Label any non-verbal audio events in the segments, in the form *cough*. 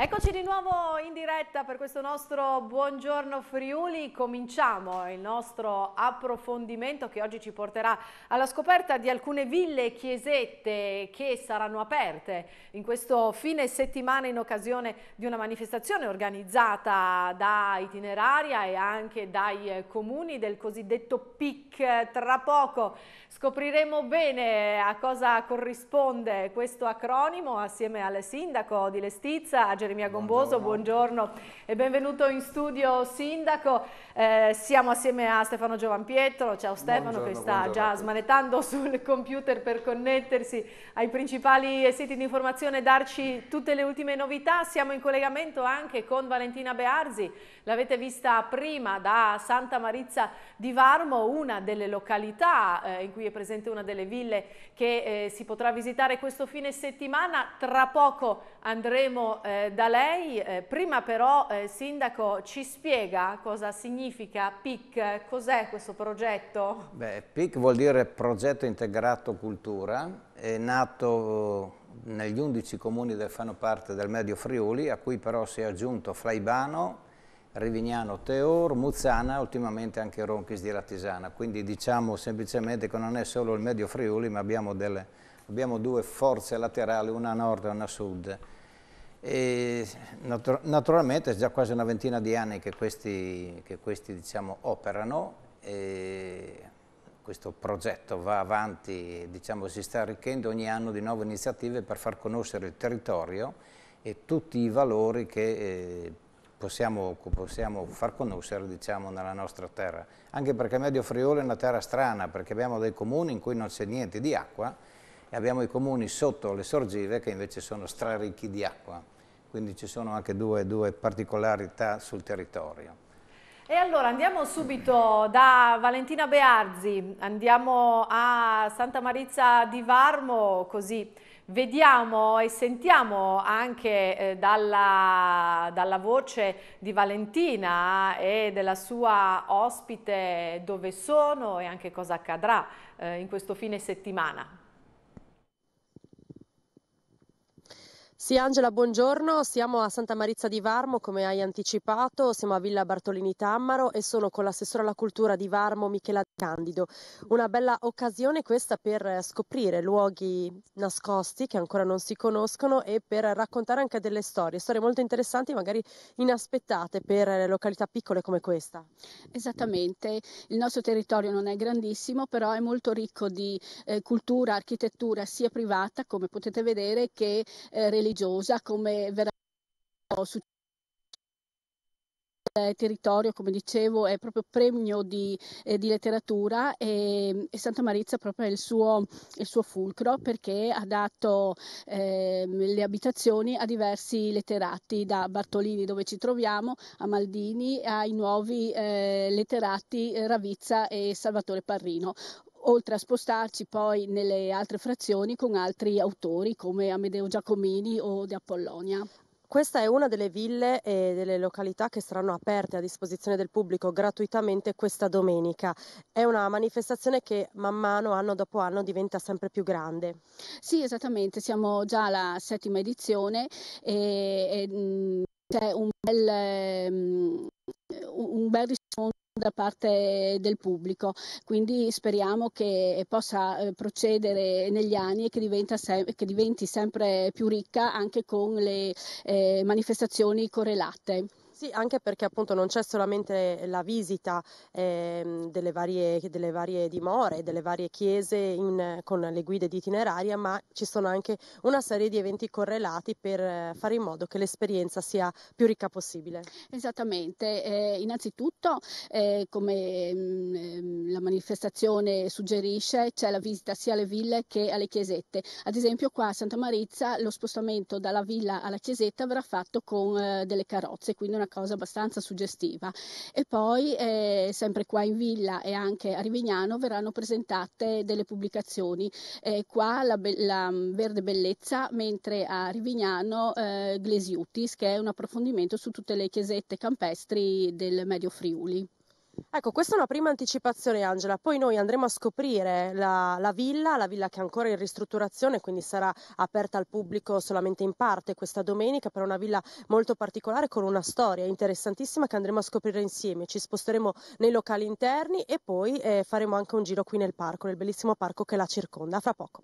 Eccoci di nuovo in diretta per questo nostro Buongiorno Friuli. Cominciamo il nostro approfondimento che oggi ci porterà alla scoperta di alcune ville e chiesette che saranno aperte in questo fine settimana in occasione di una manifestazione organizzata da itineraria e anche dai eh, comuni del cosiddetto PIC. Tra poco scopriremo bene eh, a cosa corrisponde questo acronimo assieme al sindaco di Lestizza, a Geremia Gomboso, buongiorno. buongiorno, e benvenuto in studio Sindaco. Eh, siamo assieme a Stefano Giovanpietro, ciao Stefano buongiorno, che sta già smanettando sul computer per connettersi ai principali siti di informazione e darci tutte le ultime novità. Siamo in collegamento anche con Valentina Bearzi, l'avete vista prima da Santa Marizza di Varmo, una delle località eh, in cui è presente una delle ville che eh, si potrà visitare questo fine settimana. Tra poco andremo eh, da lei. Eh, prima però, eh, Sindaco, ci spiega cosa significa PIC, cos'è questo progetto? Beh, PIC vuol dire Progetto Integrato Cultura, è nato eh, negli 11 comuni che fanno parte del Medio Friuli, a cui però si è aggiunto Flaibano, Rivignano Teor, Muzzana, e ultimamente anche Ronchis di Ratisana. Quindi diciamo semplicemente che non è solo il Medio Friuli, ma abbiamo, delle, abbiamo due forze laterali, una a nord e una a sud e naturalmente è già quasi una ventina di anni che questi, che questi diciamo, operano e questo progetto va avanti, diciamo, si sta arricchendo ogni anno di nuove iniziative per far conoscere il territorio e tutti i valori che eh, possiamo, possiamo, far conoscere diciamo, nella nostra terra. Anche perché Medio Friuli è una terra strana, perché abbiamo dei comuni in cui non c'è niente di acqua, e abbiamo i comuni sotto le sorgive che invece sono straricchi di acqua, quindi ci sono anche due, due particolarità sul territorio. E allora andiamo subito da Valentina Bearzi, andiamo a Santa Marizia di Varmo, così vediamo e sentiamo anche eh, dalla, dalla, voce di Valentina eh, e della sua ospite dove sono e anche cosa accadrà eh, in questo fine settimana. Sì Angela, buongiorno, siamo a Santa Marizza di Varmo come hai anticipato, siamo a Villa Bartolini Tammaro e sono con l'assessore alla cultura di Varmo Michela Candido. Una bella occasione questa per eh, scoprire luoghi nascosti che ancora non si conoscono e per raccontare anche delle storie, storie molto interessanti magari inaspettate per località piccole come questa. Esattamente, il nostro territorio non è grandissimo però è molto ricco di eh, cultura, architettura sia privata come potete vedere che eh, religiosa religiosa come veramente il territorio, come dicevo, è proprio premio di, eh, di letteratura e, e, Santa Marizia proprio è il suo, il suo fulcro perché ha dato eh, le abitazioni a diversi letterati, da Bartolini dove ci troviamo a Maldini ai nuovi eh, letterati Ravizza e Salvatore Parrino oltre a spostarci poi nelle altre frazioni con altri autori come Amedeo Giacomini o De Apollonia. Questa è una delle ville e delle località che saranno aperte a disposizione del pubblico gratuitamente questa domenica. È una manifestazione che man mano, anno dopo anno, diventa sempre più grande. Sì, esattamente, siamo già alla settima edizione e, e mm, c'è un bel, um, bel riscontro da parte del pubblico, quindi speriamo che possa eh, procedere negli anni e che, se- che diventi sempre più ricca anche con le eh, manifestazioni correlate. Sì, anche perché appunto non c'è solamente la visita ehm, delle, varie, delle, varie, dimore, delle varie chiese in, con le guide di itineraria, ma ci sono anche una serie di eventi correlati per eh, fare in modo che l'esperienza sia più ricca possibile. Esattamente, eh, innanzitutto eh, come mh, mm, ehm, la manifestazione suggerisce c'è la visita sia alle ville che alle chiesette. Ad esempio qua a Santa Marizza lo spostamento dalla villa alla chiesetta verrà fatto con eh, delle carrozze, quindi una cosa abbastanza suggestiva. E poi, eh, sempre qua in villa e anche a Rivignano, verranno presentate delle pubblicazioni. Eh, qua la, be- la, mm, Verde Bellezza, mentre a Rivignano eh, Glesiutis, che è un approfondimento su tutte le chiesette campestri del Medio Friuli. Ecco, questa è una prima anticipazione, Angela. Poi noi andremo a scoprire la, la, villa, la villa che è ancora in ristrutturazione, quindi sarà aperta al pubblico solamente in parte questa domenica, però è una villa molto particolare con una storia interessantissima che andremo a scoprire insieme. Ci sposteremo nei locali interni e poi eh, faremo anche un giro qui nel parco, nel bellissimo parco che la circonda. Fra poco.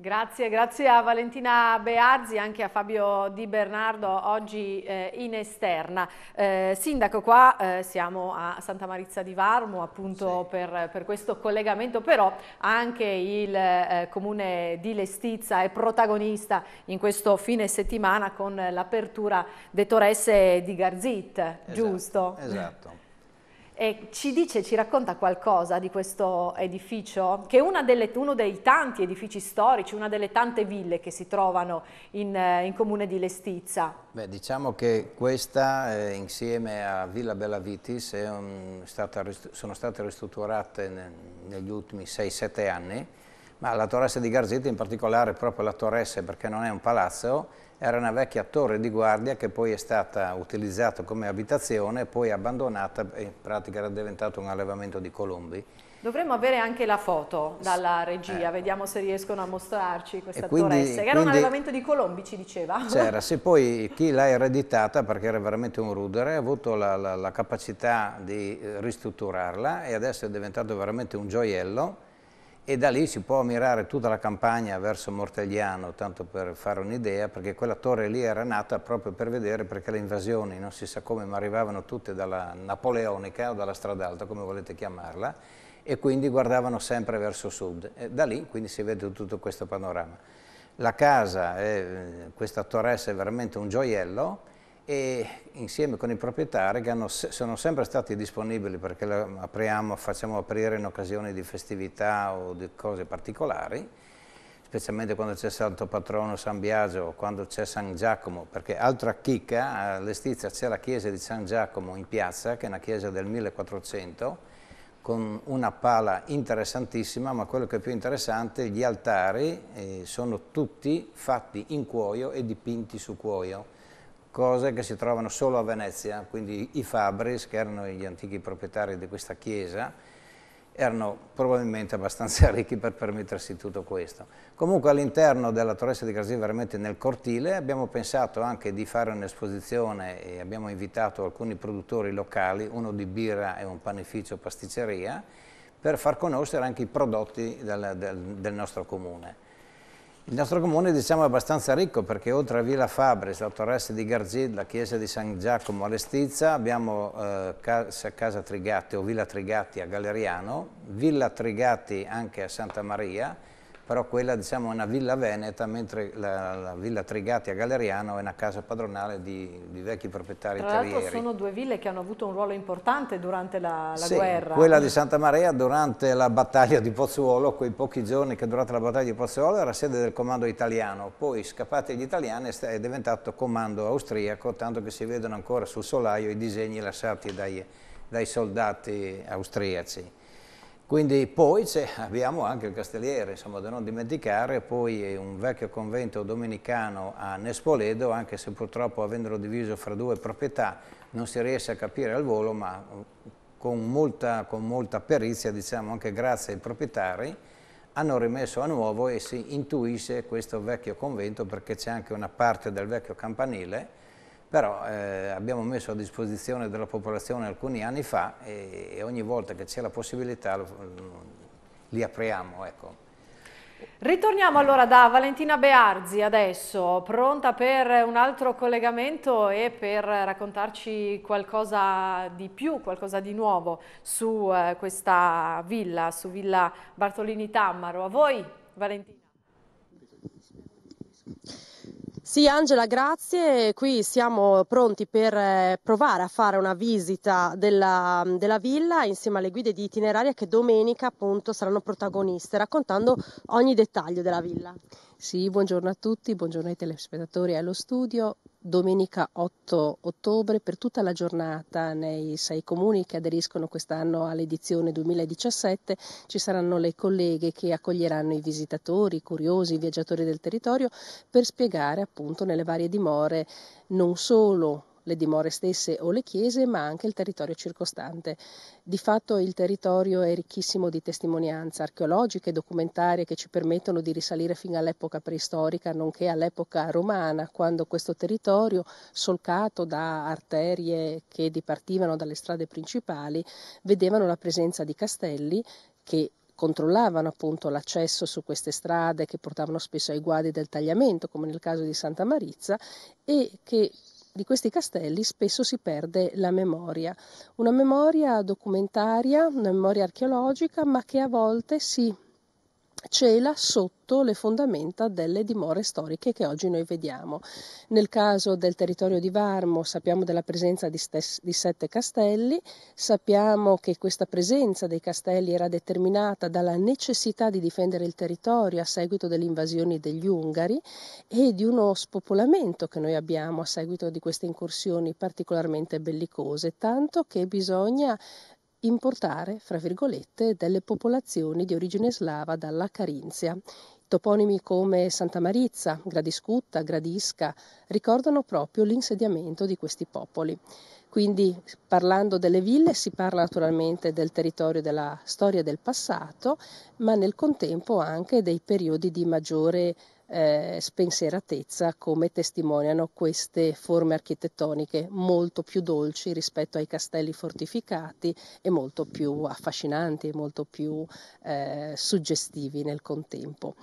Grazie, grazie a Valentina Beazzi, anche a Fabio Di Bernardo oggi eh, in esterna. Eh, sindaco, qua eh, siamo a Santa Marizza di Varmo appunto sì. per, per, questo collegamento, però anche il eh, comune di Lestizza è protagonista in questo fine settimana con l'apertura dei Torresse di Garzit, esatto, giusto? Esatto, e ci dice, ci racconta qualcosa di questo edificio, che è delle, uno dei tanti edifici storici, una delle tante ville che si trovano in, eh, in comune di Lestizza. Beh, diciamo che questa, eh, insieme a Villa Bellavitis, un, stata, sono state ristrutturate ne, negli ultimi 6-7 anni, ma la torressa di Garzetta, in particolare proprio la torressa, perché non è un palazzo, era una vecchia torre di guardia che poi è stata utilizzata come abitazione, e poi abbandonata in pratica era diventato un allevamento di colombi. Dovremmo avere anche la foto dalla regia, eh. vediamo se riescono a mostrarci questa quindi, torressa, che era un allevamento di colombi ci diceva. C'era, se *laughs* poi chi l'ha ereditata, perché era veramente un rudere, ha avuto la, la, la capacità di eh, ristrutturarla e adesso è diventato veramente un gioiello e da lì si può ammirare tutta la campagna verso Mortegliano, tanto per fare un'idea, perché quella torre lì era nata proprio per vedere perché le invasioni, non si sa come, ma arrivavano tutte dalla napoleonica o dalla strada alta, come volete chiamarla, e quindi guardavano sempre verso sud. E da lì quindi si vede tutto questo panorama. La casa, eh, questa torressa è veramente un gioiello, e insieme con i proprietari che hanno, sono sempre stati disponibili perché apriamo, facciamo aprire in occasione di festività o di cose particolari, specialmente quando c'è Santo Patrono San Biagio o quando c'è San Giacomo, perché altra chicca, a eh, Lestizia c'è la chiesa di San Giacomo in piazza, che è una chiesa del 1400, con una pala interessantissima, ma quello che è più interessante, gli altari eh, sono tutti fatti in cuoio e dipinti su cuoio cose che si trovano solo a Venezia, quindi i Fabris, che erano gli antichi proprietari di questa chiesa, erano probabilmente abbastanza *laughs* ricchi per permettersi tutto questo. Comunque all'interno della Torressa di Grasì, veramente nel cortile, abbiamo pensato anche di fare un'esposizione e abbiamo invitato alcuni produttori locali, uno di birra e un panificio pasticceria, per far conoscere anche i prodotti del, del, del nostro comune. Il nostro comune diciamo, è abbastanza ricco perché oltre a Villa Fabris, la Torresse di Garzid, la chiesa di San Giacomo a Lestizza, abbiamo eh, Casa Trigatti o Villa Trigatti a Galeriano, Villa Trigatti anche a Santa Maria, però quella diciamo, è una villa veneta, mentre la, la villa Trigati a Galeriano è una casa padronale di, di vecchi proprietari Tra terrieri. Tra l'altro sono due ville che hanno avuto un ruolo importante durante la, la sì, guerra. quella di Santa Maria durante la battaglia di Pozzuolo, quei pochi giorni che è durata la battaglia di Pozzuolo era sede del comando italiano, poi scappati gli italiani è diventato comando austriaco, tanto che si vedono ancora sul solaio i disegni lasciati dai, dai soldati austriaci. Quindi poi abbiamo anche il Castelliere, insomma, da non dimenticare, poi un vecchio convento domenicano a Nespoledo, anche se purtroppo avendolo diviso fra due proprietà non si riesce a capire al volo, ma eh, con molta, con molta perizia, diciamo anche grazie ai proprietari, hanno rimesso a nuovo e si intuisce questo vecchio convento perché c'è anche una parte del vecchio campanile però eh, abbiamo messo a disposizione della popolazione alcuni anni fa e, e ogni volta che c'è la possibilità lo, mm, li apriamo. Ecco. Ritorniamo allora da Valentina Bearzi adesso, pronta per un altro collegamento e per raccontarci qualcosa di più, qualcosa di nuovo su eh, questa villa, su Villa Bartolini Tammaro. A voi Valentina. Sì Angela, grazie. Qui siamo pronti per eh, provare a fare una visita della, della, villa insieme alle guide di itineraria che domenica appunto saranno protagoniste raccontando ogni dettaglio della villa. Sì, buongiorno a tutti, buongiorno ai telespettatori allo studio. Domenica 8 ottobre per tutta la giornata nei sei comuni che aderiscono quest'anno all'edizione 2017 ci saranno le colleghe che accoglieranno i visitatori, i curiosi, i viaggiatori del territorio per spiegare appunto nelle varie dimore non solo le dimore stesse o le chiese, ma anche il territorio circostante. Di fatto il territorio è ricchissimo di testimonianze archeologiche e documentarie che ci permettono di risalire fino all'epoca preistorica, nonché all'epoca romana, quando questo territorio, solcato da arterie che dipartivano dalle strade principali, vedevano la presenza di castelli che controllavano appunto l'accesso su queste strade che portavano spesso ai guadi del tagliamento, come nel caso di Santa Marizza, e che di questi castelli spesso si perde la memoria, una memoria documentaria, una memoria archeologica, ma che a volte si cela sotto le fondamenta delle dimore storiche che oggi noi vediamo. Nel caso del territorio di Varmo sappiamo della presenza di, stes- di, sette castelli, sappiamo che questa presenza dei castelli era determinata dalla necessità di difendere il territorio a seguito delle invasioni degli Ungari e di uno spopolamento che noi abbiamo a seguito di queste incursioni particolarmente bellicose, tanto che bisogna importare, fra virgolette, delle popolazioni di origine slava dalla Carinzia. Toponimi come Santa Marizza, Gradiscutta, Gradisca ricordano proprio l'insediamento di questi popoli. Quindi parlando delle ville si parla naturalmente del territorio della storia del passato, ma nel contempo anche dei periodi di maggiore eh, spensieratezza come testimoniano queste forme architettoniche molto più dolci rispetto ai castelli fortificati e molto più affascinanti e molto più eh, suggestivi nel contempo.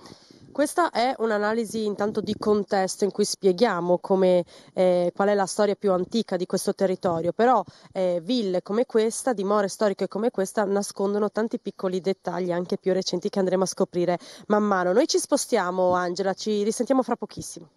Questa è un'analisi intanto di contesto in cui spieghiamo come, eh, qual è la storia più antica di questo territorio, però eh, ville come questa, dimore storiche come questa nascondono tanti piccoli dettagli anche più recenti che andremo a scoprire man mano. Noi ci spostiamo Angela, ci risentiamo fra pochissimo.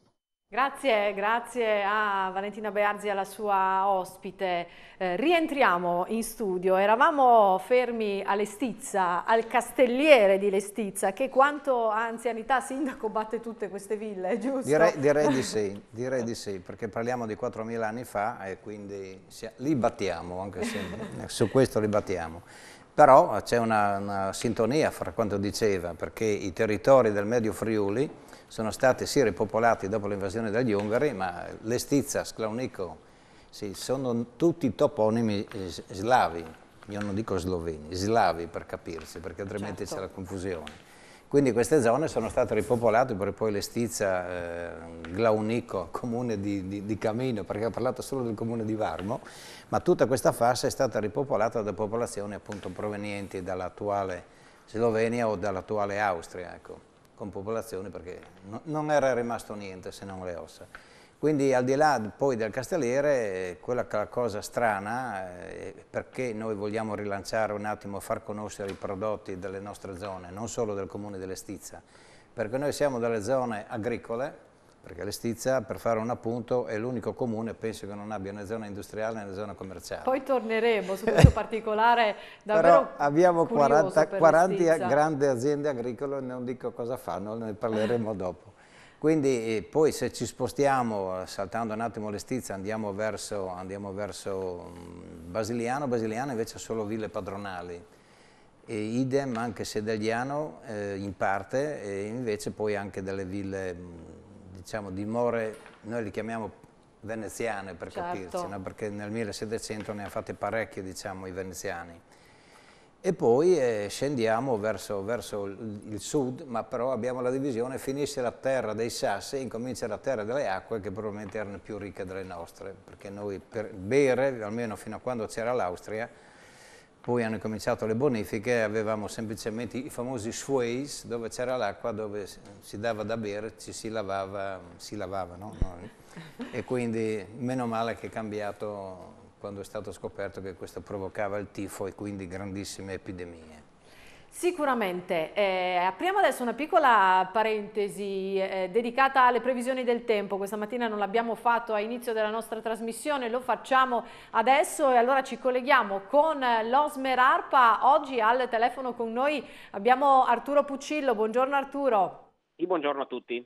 Grazie, grazie a Valentina Bearzi e alla sua ospite. Eh, rientriamo in studio. Eravamo fermi a Lestizza, al castelliere di Lestizza, che quanto ha anzianità sindaco batte tutte queste ville, giusto? Direi, direi, di, *laughs* sì, direi di sì, perché parliamo di 4.000 anni fa e quindi li battiamo, anche se *laughs* su questo li battiamo. Però c'è una, una sintonia fra quanto diceva, perché i territori del Medio Friuli sono stati sì ripopolati dopo l'invasione dagli Ungari, ma Lestizza, Sklaunico, sì, sono tutti toponimi slavi, io non dico sloveni, slavi per capirsi, perché altrimenti certo. c'è la confusione. Quindi queste zone sono state ripopolate per poi Lestizza, eh, Glaunico, comune di, di, di, Camino, perché ho parlato solo del comune di Varmo, ma tutta questa fascia è stata ripopolata da popolazioni appunto provenienti dall'attuale Slovenia o dall'attuale Austria. Ecco con popolazioni perché no, non era rimasto niente se non le ossa. Quindi al di là poi del castelliere, quella che è la cosa strana, eh, perché noi vogliamo rilanciare un attimo, far conoscere i prodotti delle nostre zone, non solo del comune dell'Estizza, perché noi siamo delle zone agricole, perché Lestizia, per fare un appunto, è l'unico comune, penso che non abbia una zona industriale né una zona commerciale. Poi torneremo su questo *laughs* particolare davvero Però abbiamo 40, 40 grandi aziende agricole, non dico cosa fanno, ne parleremo dopo. Quindi eh, poi se ci spostiamo, saltando un attimo Lestizia, andiamo verso, andiamo verso mm, Basiliano, Basiliano invece ha solo ville padronali. E idem anche Sedagliano eh, in parte e invece poi anche delle ville mm, diciamo, dimore, noi li chiamiamo veneziane per certo. capirci, no? perché nel 1700 ne ha fatte parecchie diciamo, i veneziani. E poi eh, scendiamo verso, verso, il sud, ma però abbiamo la divisione, finisce la terra dei sassi e incomincia la terra delle acque che probabilmente erano più ricche delle nostre, perché noi per bere, almeno fino a quando c'era l'Austria, poi hanno cominciato le bonifiche, avevamo semplicemente i famosi sways dove c'era l'acqua, dove si dava da bere, ci si lavava, si lavava no? e quindi meno male che è cambiato quando è stato scoperto che questo provocava il tifo e quindi grandissime epidemie. Sicuramente, eh, apriamo adesso una piccola parentesi eh, dedicata alle previsioni del tempo, questa mattina non l'abbiamo fatto a inizio della nostra trasmissione, lo facciamo adesso e allora ci colleghiamo con l'Osmer Arpa, oggi al telefono con noi abbiamo Arturo Puccillo, buongiorno Arturo. Sì, buongiorno a tutti.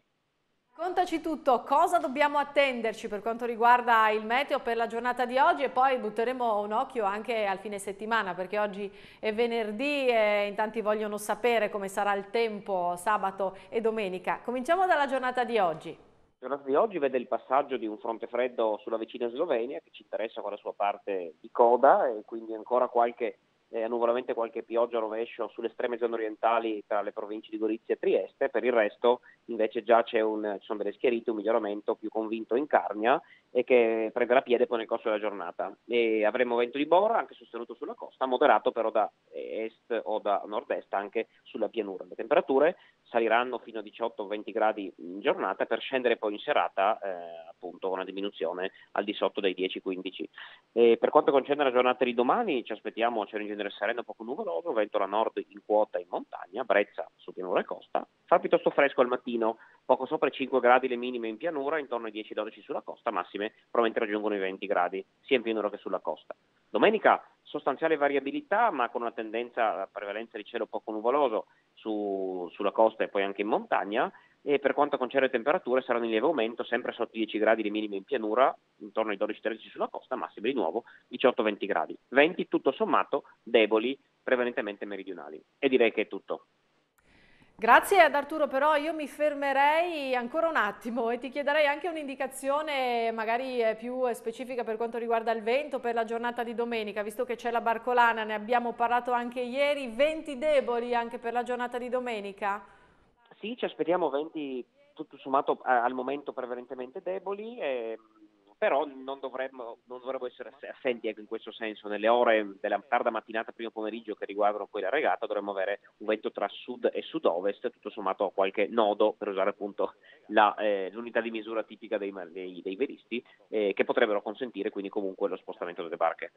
Contaci tutto, cosa dobbiamo attenderci per quanto riguarda il meteo per la giornata di oggi e poi butteremo un occhio anche al fine settimana perché oggi è venerdì e in tanti vogliono sapere come sarà il tempo sabato e domenica. Cominciamo dalla giornata di oggi. La giornata di oggi vede il passaggio di un fronte freddo sulla vicina Slovenia che ci interessa con la sua parte di coda e quindi ancora qualche eh, nuvolamente qualche pioggia rovescio sulle estreme zone orientali tra le province di Gorizia e Trieste, per il resto invece già un, ci sono delle schierite, un miglioramento più convinto in Carnia e che prenderà piede poi nel corso della giornata. E avremo vento di Bora anche sostenuto sulla costa, moderato però da est o da nord-est anche sulla pianura. Le temperature saliranno fino a 18-20 gradi in giornata per scendere poi in serata eh, appunto una diminuzione al di sotto dei 10-15. per quanto concerne la giornata di domani ci aspettiamo cielo in genere sereno poco nuvoloso, vento la nord in quota in montagna, Brezza su pianura e costa, fa piuttosto fresco al mattino, poco sopra i 5 gradi le minime in pianura, intorno ai 10-12 sulla costa, massime probabilmente raggiungono i 20 gradi sia in pianura che sulla costa. Domenica sostanziale variabilità, ma con una tendenza a prevalenza di cielo poco nuvoloso su, sulla costa e poi anche in montagna, e per quanto concerne le temperature saranno in lieve aumento, sempre sotto i 10 gradi di minimo in pianura, intorno ai 12-13 sulla costa, massime di nuovo 18-20 gradi. Venti tutto sommato deboli, prevalentemente meridionali. E direi che è tutto. Grazie ad Arturo, però io mi fermerei ancora un attimo e ti chiederei anche un'indicazione magari più specifica per quanto riguarda il vento per la giornata di domenica, visto che c'è la Barcolana, ne abbiamo parlato anche ieri, venti deboli anche per la giornata di domenica. Sì, ci aspettiamo venti tutto sommato eh, al momento prevalentemente deboli, eh, però non dovremmo, non dovremmo, essere assenti ecco, in questo senso. Nelle ore della tarda mattinata, primo pomeriggio che riguardano poi la regata, dovremmo avere un vento tra sud e sud-ovest, tutto sommato a qualche nodo, per usare appunto la, eh, l'unità di misura tipica dei, dei, dei veristi, eh, che potrebbero consentire quindi comunque lo spostamento delle barche.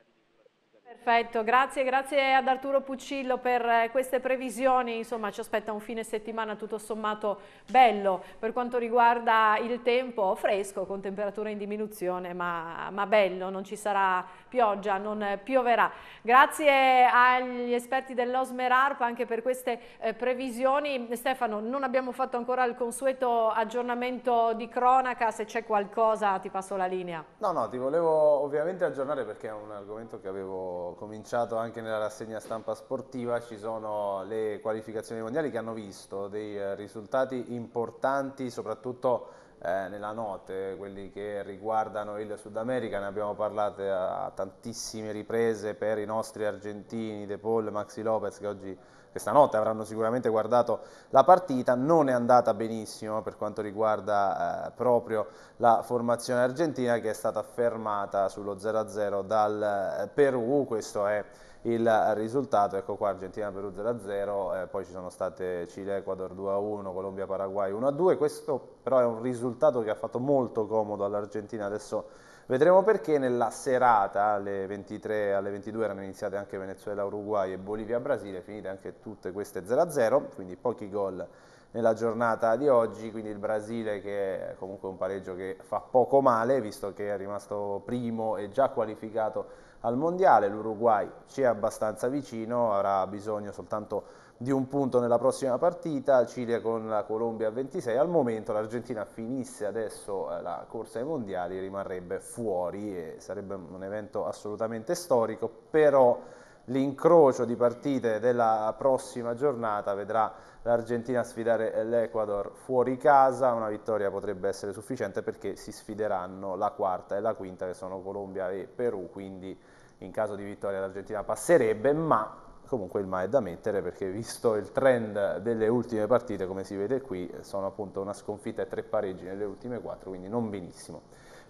Perfetto, grazie, grazie ad Arturo Puccillo per eh, queste previsioni, insomma ci aspetta un fine settimana tutto sommato bello per quanto riguarda il tempo, fresco con temperature in diminuzione ma, ma bello, non ci sarà pioggia, non pioverà. Grazie agli esperti dell'Osmerarp anche per queste eh, previsioni. Stefano non abbiamo fatto ancora il consueto aggiornamento di cronaca, se c'è qualcosa ti passo la linea. No no ti volevo ovviamente aggiornare perché è un argomento che avevo cominciato anche nella rassegna stampa sportiva, ci sono le qualificazioni mondiali che hanno visto dei eh, risultati importanti, soprattutto eh, nella notte, quelli che riguardano il Sud America, ne abbiamo parlato a tantissime riprese per i nostri argentini, De Paul, Maxi Lopez che oggi questa notte avranno sicuramente guardato la partita, non è andata benissimo per quanto riguarda eh, proprio la formazione argentina che è stata fermata sullo 0-0 dal eh, Perù, questo è il risultato, ecco qua Argentina-Perù 0-0, eh, poi ci sono state Cile-Ecuador 2-1, Colombia-Paraguay 1-2, questo però è un risultato che ha fatto molto comodo all'Argentina, adesso Vedremo perché nella serata alle 23 alle 22 erano iniziate anche Venezuela, Uruguay e Bolivia, Brasile, finite anche tutte queste 0-0, quindi pochi gol nella giornata di oggi, quindi il Brasile che è comunque un pareggio che fa poco male, visto che è rimasto primo e già qualificato al Mondiale, l'Uruguay ci è abbastanza vicino, avrà bisogno soltanto di un punto nella prossima partita, Cile con la Colombia a 26, al momento l'Argentina finisse adesso eh, la corsa ai mondiali rimarrebbe fuori e sarebbe un evento assolutamente storico, però l'incrocio di partite della prossima giornata vedrà l'Argentina sfidare l'Ecuador fuori casa, una vittoria potrebbe essere sufficiente perché si sfideranno la quarta e la quinta che sono Colombia e Perù, quindi in caso di vittoria l'Argentina passerebbe, ma comunque il ma è da mettere perché *laughs* visto il trend delle ultime partite come si vede qui sono appunto una sconfitta e tre pareggi nelle ultime quattro quindi non benissimo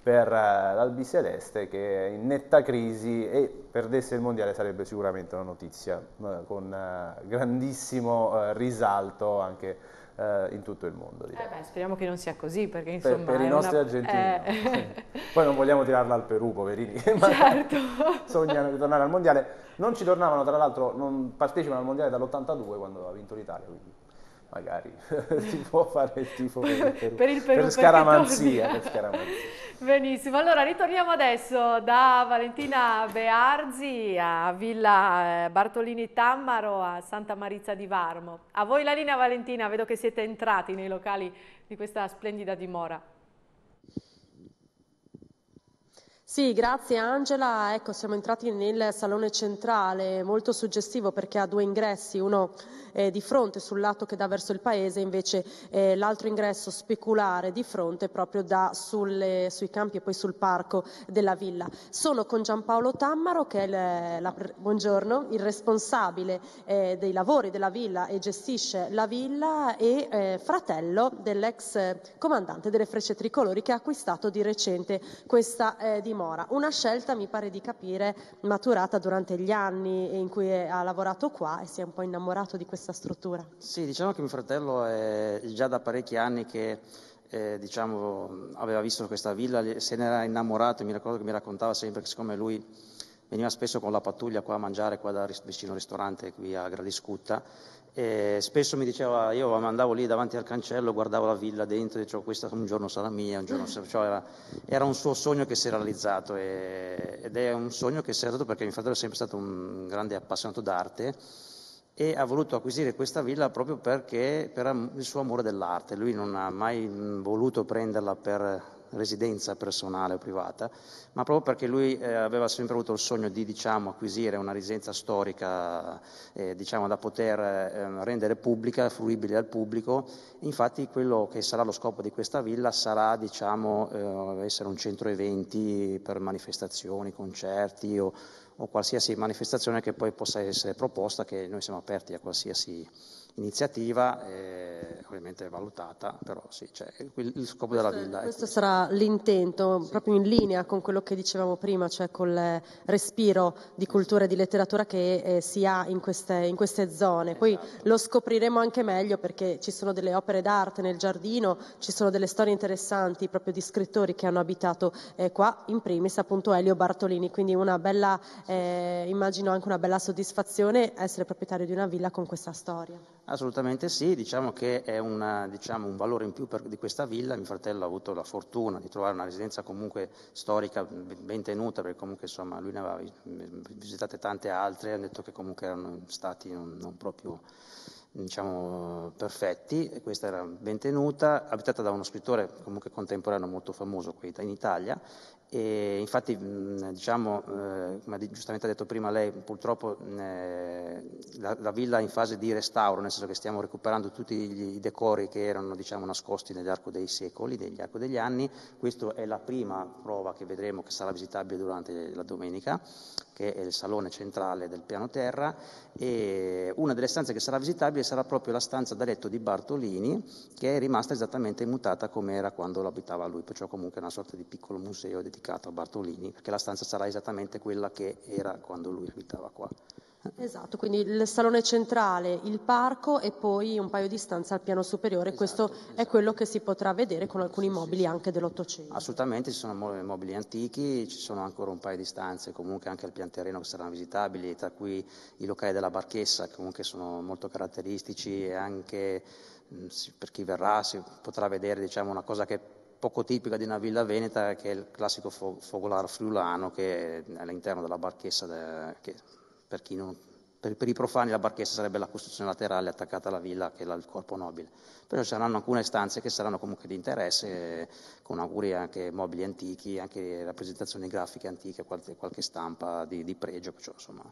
per eh, l'Albiceleste che è in netta crisi e perdesse il mondiale sarebbe sicuramente una notizia eh, con eh, grandissimo risalto anche eh, in tutto il mondo. Eh beh, speriamo che non sia così, perché insomma... Per, per i nostri una... argentini. Eh. No. Poi non vogliamo tirarla al Perù, poverini, che *laughs* certo. *laughs* sognano di tornare al Mondiale. Non ci tornavano, tra l'altro, non partecipano al Mondiale dall'82 quando ha vinto l'Italia, quindi magari *laughs* si può fare il tifo per il Perù, per, il Perù, per scaramanzia, per scaramanzia. Benissimo, allora ritorniamo adesso da Valentina Bearzi a Villa eh, Bartolini Tammaro a Santa Marizza di Varmo. A voi la linea Valentina, vedo che siete entrati nei locali di questa splendida dimora. Sì, grazie Angela. Ecco, siamo entrati nel salone centrale, molto suggestivo perché ha due ingressi, uno eh, di fronte sul lato che dà verso il paese, invece eh, l'altro ingresso speculare di fronte proprio da sulle, sui campi e poi sul parco della villa. Sono con Giampaolo Tammaro che è il, la, buongiorno, il responsabile eh, dei lavori della villa e gestisce la villa e eh, fratello dell'ex comandante delle Frecce Tricolori che ha acquistato di recente questa eh, dimora dimora. Una scelta, mi pare di capire, maturata durante gli anni in cui ha lavorato qua e si è un po' innamorato di questa struttura. Sì, diciamo che mio fratello è già da parecchi anni che eh, diciamo, aveva visto questa villa, se ne era innamorato, mi ricordo che mi raccontava sempre che siccome lui veniva spesso con la pattuglia qua a mangiare qua da vicino al ristorante qui a Gradiscutta e spesso mi diceva, io andavo lì davanti al cancello, guardavo la villa dentro e dicevo questa un giorno sarà mia, un giorno sarà... Cioè era, era, un suo sogno che si è realizzato e, ed è un sogno che si è realizzato perché mio fratello è sempre stato un grande appassionato d'arte e ha voluto acquisire questa villa proprio perché per il suo amore dell'arte, lui non ha mai voluto prenderla per residenza personale o privata, ma proprio perché lui eh, aveva sempre avuto il sogno di diciamo, acquisire una residenza storica eh, diciamo, da poter eh, rendere pubblica, fruibile al pubblico. Infatti quello che sarà lo scopo di questa villa sarà diciamo, eh, essere un centro eventi per manifestazioni, concerti o, o qualsiasi manifestazione che poi possa essere proposta, che noi siamo aperti a qualsiasi iniziativa eh, ovviamente valutata, però sì, cioè, il, scopo questo, della villa. Questo questo ecco. sarà l'intento, sì. proprio in linea con quello che dicevamo prima, cioè col respiro di cultura e di letteratura che eh, si ha in queste, in queste zone. Esatto. Poi lo scopriremo anche meglio perché ci sono delle opere d'arte nel giardino, ci sono delle storie interessanti proprio di scrittori che hanno abitato eh, qua, in primis appunto Elio Bartolini, quindi una bella, eh, immagino anche una bella soddisfazione essere proprietario di una villa con questa storia. Assolutamente sì, diciamo che è una, diciamo, un valore in più per, di questa villa, mio fratello ha avuto la fortuna di trovare una residenza comunque storica ben tenuta, perché comunque insomma, lui ne aveva visitate tante altre, hanno detto che comunque erano stati non, non proprio diciamo, perfetti, e questa era ben tenuta, abitata da uno scrittore comunque contemporaneo molto famoso qui in Italia e infatti, diciamo, eh, come giustamente ha detto prima lei, purtroppo eh, la, la, villa è in fase di restauro, nel senso che stiamo recuperando tutti gli, i decori che erano diciamo, nascosti nell'arco dei secoli, nell'arco degli anni. Questa è la prima prova che vedremo che sarà visitabile durante la domenica che è il salone centrale del piano terra, e una delle stanze che sarà visitabile sarà proprio la stanza da letto di Bartolini, che è rimasta esattamente immutata come era quando lo abitava lui, perciò comunque è una sorta di piccolo museo dedicato a Bartolini, perché la stanza sarà esattamente quella che era quando lui abitava qua. Esatto, quindi il salone centrale, il parco e poi un paio di stanze al piano superiore, esatto, questo esatto. è quello che si potrà vedere con alcuni sì, mobili sì, anche dell'Ottocento. Assolutamente, ci sono mobili antichi, ci sono ancora un paio di stanze comunque anche al pian terreno che saranno visitabili, tra cui i locali della Barchessa che comunque sono molto caratteristici e anche per chi verrà si potrà vedere diciamo, una cosa che poco tipica di una villa veneta che è il classico fogolar friulano che è all'interno della barchessa de, che per, non, per, per i profani la barchessa sarebbe la costruzione laterale attaccata alla villa che è il corpo nobile, però ci saranno alcune stanze che saranno comunque di interesse, con auguri anche mobili antichi, anche rappresentazioni grafiche antiche, qualche, qualche stampa di, di pregio, cioè, insomma,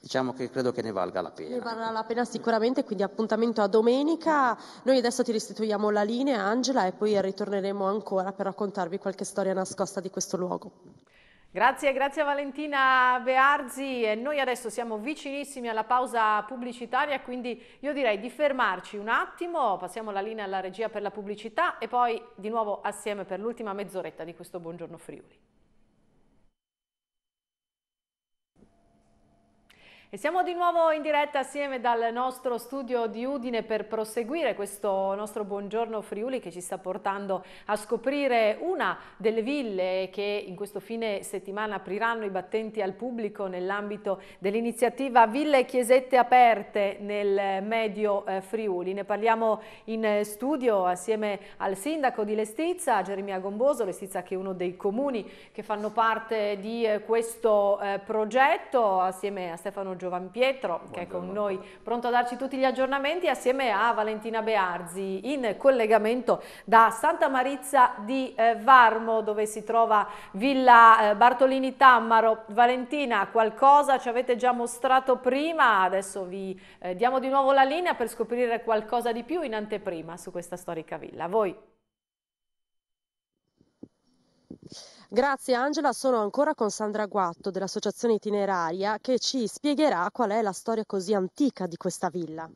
diciamo che credo che ne valga la pena. Ne valga la pena sicuramente, quindi appuntamento a domenica, noi adesso ti restituiamo la linea Angela e poi ritorneremo ancora per raccontarvi qualche storia nascosta di questo luogo. Grazie, grazie a Valentina Bearzi e noi adesso siamo vicinissimi alla pausa pubblicitaria quindi io direi di fermarci un attimo, passiamo la linea alla regia per la pubblicità e poi di nuovo assieme per l'ultima mezz'oretta di questo Buongiorno Friuli. E siamo di nuovo in diretta assieme dal nostro studio di Udine per proseguire questo nostro Buongiorno Friuli che ci sta portando a scoprire una delle ville che in questo fine settimana apriranno i battenti al pubblico nell'ambito dell'iniziativa Ville e Chiesette Aperte nel Medio eh, Friuli. Ne parliamo in studio assieme al sindaco di Lestizza, Geremia Gomboso, Lestizza che è uno dei comuni che fanno parte di eh, questo eh, progetto, assieme a Stefano Giovan Pietro Buongiorno. che è con noi pronto a darci tutti gli aggiornamenti assieme a Valentina Bearzi in collegamento da Santa Marizza di eh, Varmo dove si trova Villa eh, Bartolini Tammaro. Valentina qualcosa ci avete già mostrato prima, adesso vi eh, diamo di nuovo la linea per scoprire qualcosa di più in anteprima su questa storica villa. voi. Grazie Angela, sono ancora con Sandra Guatto dell'Associazione Itineraria che ci spiegherà qual è la storia così antica di questa villa.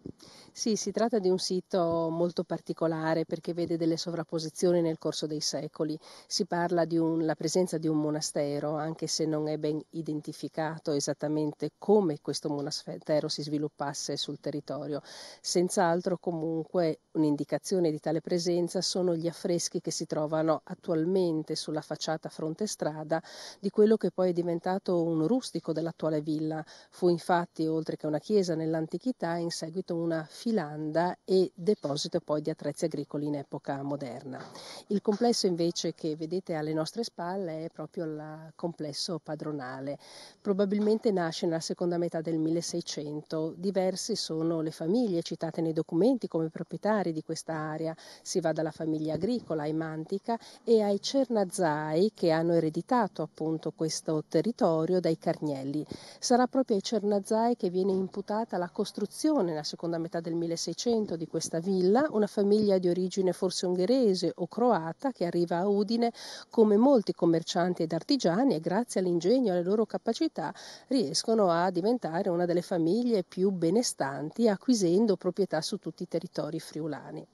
Sì, si tratta di un sito molto particolare perché vede delle sovrapposizioni nel corso dei secoli. Si parla della presenza di un monastero, anche se non è ben identificato esattamente come questo monastero si sviluppasse sul territorio. Senz'altro comunque un'indicazione di tale presenza sono gli affreschi che si trovano attualmente sulla facciata frontale fronte strada di quello che poi è diventato un rustico dell'attuale villa. Fu infatti, oltre che una chiesa nell'antichità, in seguito una filanda e deposito poi di attrezzi agricoli in epoca moderna. Il complesso invece che vedete alle nostre spalle è proprio il complesso padronale. Probabilmente nasce nella seconda metà del 1600. Diverse sono le famiglie citate nei documenti come proprietari di questa area. Si va dalla famiglia agricola ai Mantica e ai Cernazai che hanno ereditato appunto questo territorio dai Carnielli. Sarà proprio ai Cernazzai che viene imputata la costruzione nella seconda metà del 1600 di questa villa, una famiglia di origine forse ungherese o croata che arriva a Udine come molti commercianti ed artigiani e grazie all'ingegno e alle loro capacità riescono a diventare una delle famiglie più benestanti acquisendo proprietà su tutti i territori friulani.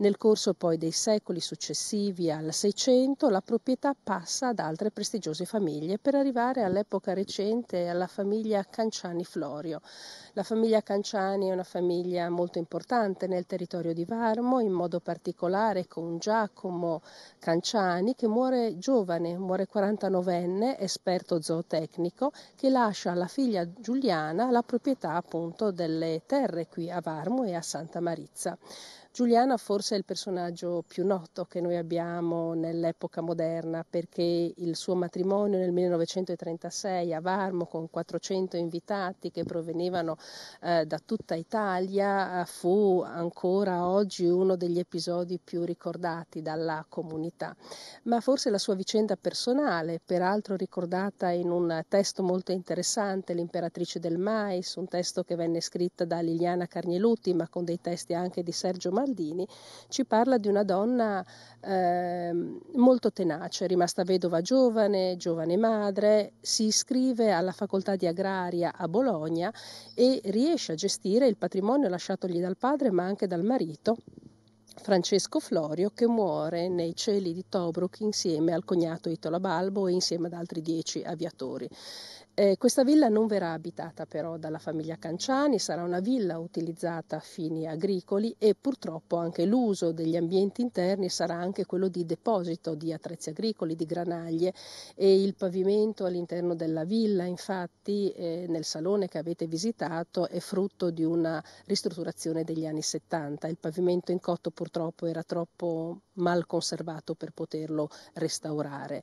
Nel corso poi dei secoli successivi al Seicento la proprietà passa ad altre prestigiose famiglie per arrivare all'epoca recente alla famiglia Canciani Florio. La famiglia Canciani è una famiglia molto importante nel territorio di Varmo, in modo particolare con Giacomo Canciani che muore giovane, muore 49enne, esperto zootecnico, che lascia alla figlia Giuliana la proprietà appunto delle terre qui a Varmo e a Santa Marizza. Giuliana forse forse è il personaggio più noto che noi abbiamo nell'epoca moderna perché il suo matrimonio nel 1936 a Varmo con 400 invitati che provenivano eh, da tutta Italia eh, fu ancora oggi uno degli episodi più ricordati dalla comunità. Ma forse la sua vicenda personale, peraltro ricordata in un testo molto interessante, L'imperatrice del mais, un testo che venne scritto da Liliana Carnieluti ma con dei testi anche di Sergio Maldini, ci parla di una donna eh, molto tenace, rimasta vedova giovane, giovane madre, si iscrive alla facoltà di agraria a Bologna e riesce a gestire il patrimonio lasciatogli dal padre ma anche dal marito Francesco Florio che muore nei cieli di Tobruk insieme al cognato Itola Balbo e insieme ad altri dieci aviatori. Eh, questa villa non verrà abitata però dalla famiglia Canciani, sarà una villa utilizzata a fini agricoli e purtroppo anche l'uso degli ambienti interni sarà anche quello di deposito di attrezzi agricoli, di granaglie e il pavimento all'interno della villa infatti eh, nel salone che avete visitato è frutto di una ristrutturazione degli anni 70. Il pavimento in cotto purtroppo era troppo mal conservato per poterlo restaurare.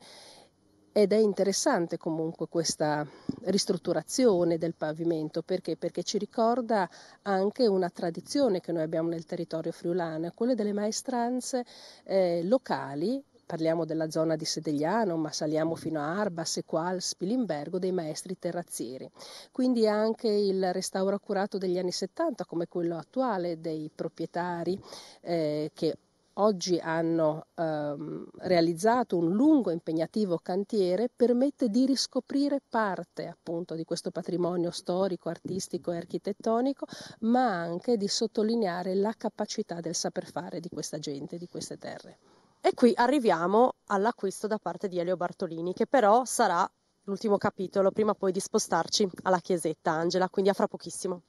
Ed è interessante comunque questa ristrutturazione del pavimento perché? perché ci ricorda anche una tradizione che noi abbiamo nel territorio friulano, quella delle maestranze eh, locali parliamo della zona di Sedegliano, ma saliamo fino a Arba, Sequal, Spilimbergo, dei maestri terrazzieri. Quindi anche il restauro accurato degli anni 70, come quello attuale dei proprietari eh, che oggi hanno ehm, realizzato un lungo e impegnativo cantiere permette di riscoprire parte appunto di questo patrimonio storico, artistico e architettonico, ma anche di sottolineare la capacità del saper fare di questa gente, di queste terre. E qui arriviamo all'acquisto da parte di Elio Bartolini, che però sarà l'ultimo capitolo prima poi di spostarci alla chiesetta Angela, quindi a fra pochissimo.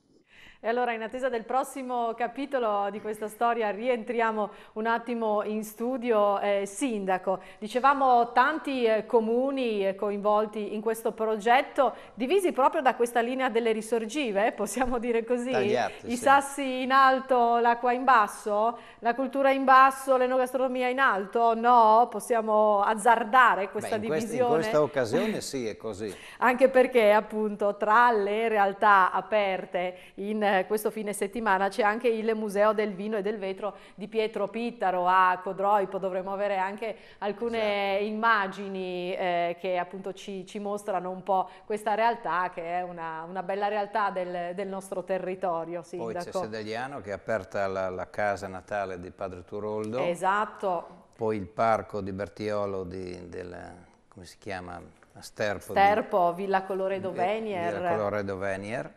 E allora in attesa del prossimo capitolo di questa storia rientriamo un attimo in studio. Eh, sindaco, dicevamo tanti eh, comuni eh, coinvolti in questo progetto, divisi proprio da questa linea delle risorgive, eh, possiamo dire così? Tagliati, I sì. sassi in alto, l'acqua in basso, la cultura in basso, l'enogastronomia in alto? No, possiamo azzardare questa Beh, in divisione? in questa occasione sì, è così. Anche perché appunto tra le realtà aperte in eh, questo fine settimana c'è anche il Museo del Vino e del Vetro di Pietro Pittaro a Codroipo, dovremo avere anche alcune esatto. immagini eh, che appunto ci, ci, mostrano un po' questa realtà che è una, una bella realtà del, del, nostro territorio. Sindaco. Poi c'è Sedagliano che è aperta la, la casa natale di Padre Turoldo. Esatto. Poi il parco di Bertiolo di, del, come si chiama? Sterpo, Sterpo di, Villa Colore Dovenier. Villa Colore Dovenier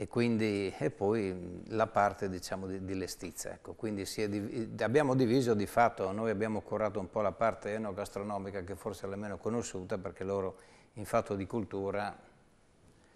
e, quindi, e poi mm, la parte diciamo, di, di, lestizia. Ecco. Quindi di, eh, abbiamo diviso di fatto, noi abbiamo curato un po' la parte enogastronomica che forse è la meno conosciuta perché loro in fatto di cultura...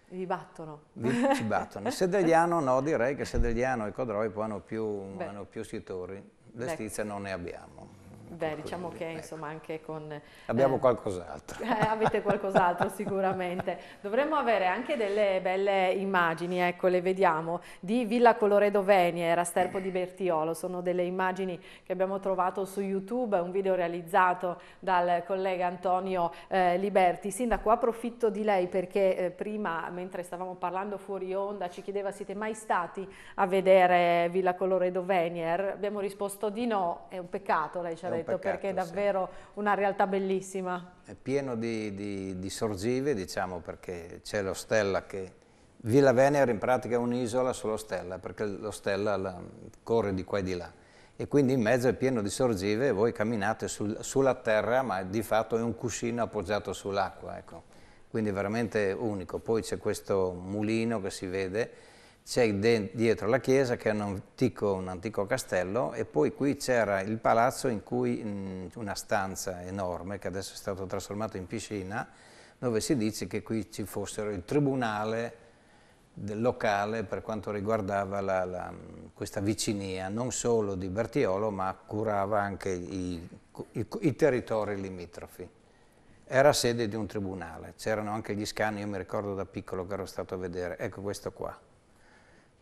Vi battono. Vi, ci battono. *laughs* Sedrigliano no, direi che Sedrigliano e Codroi poi hanno più, Beh. hanno più sitori, lestizia Beh. non ne abbiamo. Beh, diciamo che ecco. insomma anche con... Abbiamo eh, qualcos'altro. Eh, avete qualcos'altro sicuramente. Dovremmo avere anche delle belle immagini, ecco le vediamo, di Villa Coloredo Venie, Rasterpo di Bertiolo. Sono delle immagini che abbiamo trovato su YouTube, un video realizzato dal collega Antonio eh, Liberti. Sindaco, approfitto di lei perché eh, prima, mentre stavamo parlando fuori onda, ci chiedeva siete mai stati a vedere Villa Coloredo Venier? Abbiamo risposto di no, è un peccato, lei ci ha detto merito peccato, perché è davvero sì. una realtà bellissima. È pieno di, di, di sorgive, diciamo, perché c'è lo Stella che... Villa Venere in pratica è un'isola solo Stella, perché lo Stella la, corre di qua e di là. E quindi in mezzo è pieno di sorgive e voi camminate sul, sulla terra, ma di fatto è un cuscino appoggiato sull'acqua, ecco. Quindi veramente unico. Poi c'è questo mulino che si vede, c'è dietro la chiesa che è un antico, un antico, castello e poi qui c'era il palazzo in cui mh, una stanza enorme che adesso è stato trasformato in piscina dove si dice che qui ci fossero il tribunale locale per quanto riguardava la, la, questa vicinia non solo di Bertiolo ma curava anche i, i, i territori limitrofi. Era sede di un tribunale, c'erano anche gli scanni, io mi ricordo da piccolo che ero stato a vedere, ecco questo qua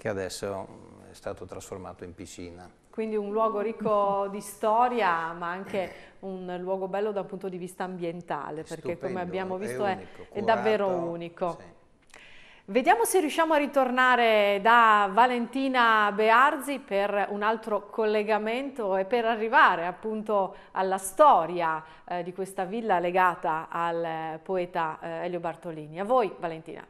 che adesso mm, è stato trasformato in piscina. Quindi un luogo ricco di storia, ma anche un luogo bello da un punto di vista ambientale, perché Stupendo, come abbiamo visto è, unico, è, curato, è davvero unico. Sì. Vediamo se riusciamo a ritornare da Valentina Bearzi per un altro collegamento e per arrivare appunto alla storia eh, di questa villa legata al eh, poeta eh, Elio Bartolini. A voi Valentina.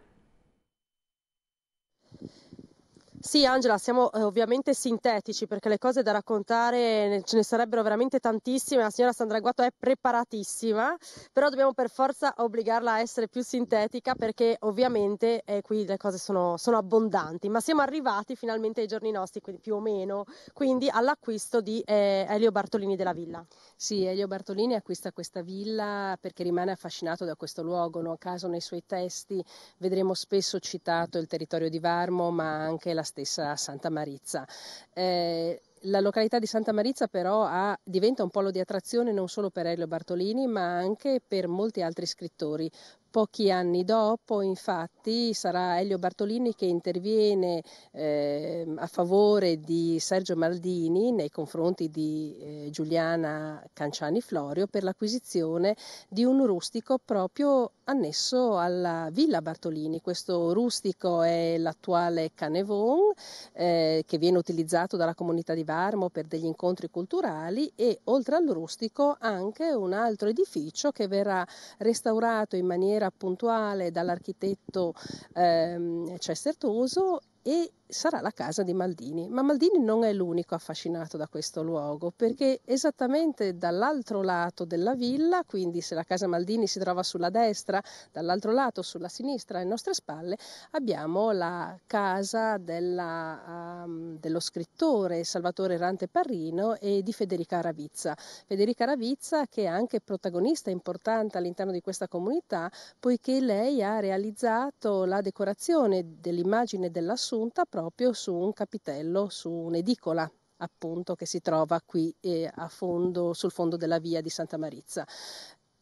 Sì, Angela, siamo eh, ovviamente sintetici perché le cose da raccontare ce ne sarebbero veramente tantissime. La signora Sandra Guato è preparatissima, però dobbiamo per forza obbligarla a essere più sintetica perché ovviamente eh, qui le cose sono, sono, abbondanti. Ma siamo arrivati finalmente ai giorni nostri, quindi più o meno, quindi all'acquisto di eh, Elio Bartolini della villa. Sì, Elio Bartolini acquista questa villa perché rimane affascinato da questo luogo. Non a caso nei suoi testi vedremo spesso citato il territorio di Varmo, ma anche la stessa Santa Marizza. Eh, la località di Santa Marizza però ha, diventa un polo di attrazione non solo per Elio Bartolini ma anche per molti altri scrittori, Pochi anni dopo, infatti, sarà Elio Bartolini che interviene eh, a favore di Sergio Maldini nei confronti di eh, Giuliana Canciani Florio per l'acquisizione di un rustico proprio annesso alla Villa Bartolini. Questo rustico è l'attuale Canevon eh, che viene utilizzato dalla comunità di Varmo per degli incontri culturali e oltre al rustico anche un altro edificio che verrà restaurato in maniera maniera puntuale dall'architetto ehm, Cestertoso e sarà la casa di Maldini. Ma Maldini non è l'unico affascinato da questo luogo, perché esattamente dall'altro lato della villa, quindi se la casa Maldini si trova sulla destra, dall'altro lato sulla sinistra, alle nostre spalle, abbiamo la casa della, um, dello scrittore Salvatore Rante Parrino e di Federica Ravizza. Federica Ravizza che è anche protagonista importante all'interno di questa comunità, poiché lei ha realizzato la decorazione dell'immagine dell'assunta proprio proprio su un capitello, su un'edicola appunto che si trova qui eh, fondo, sul fondo della via di Santa Marizza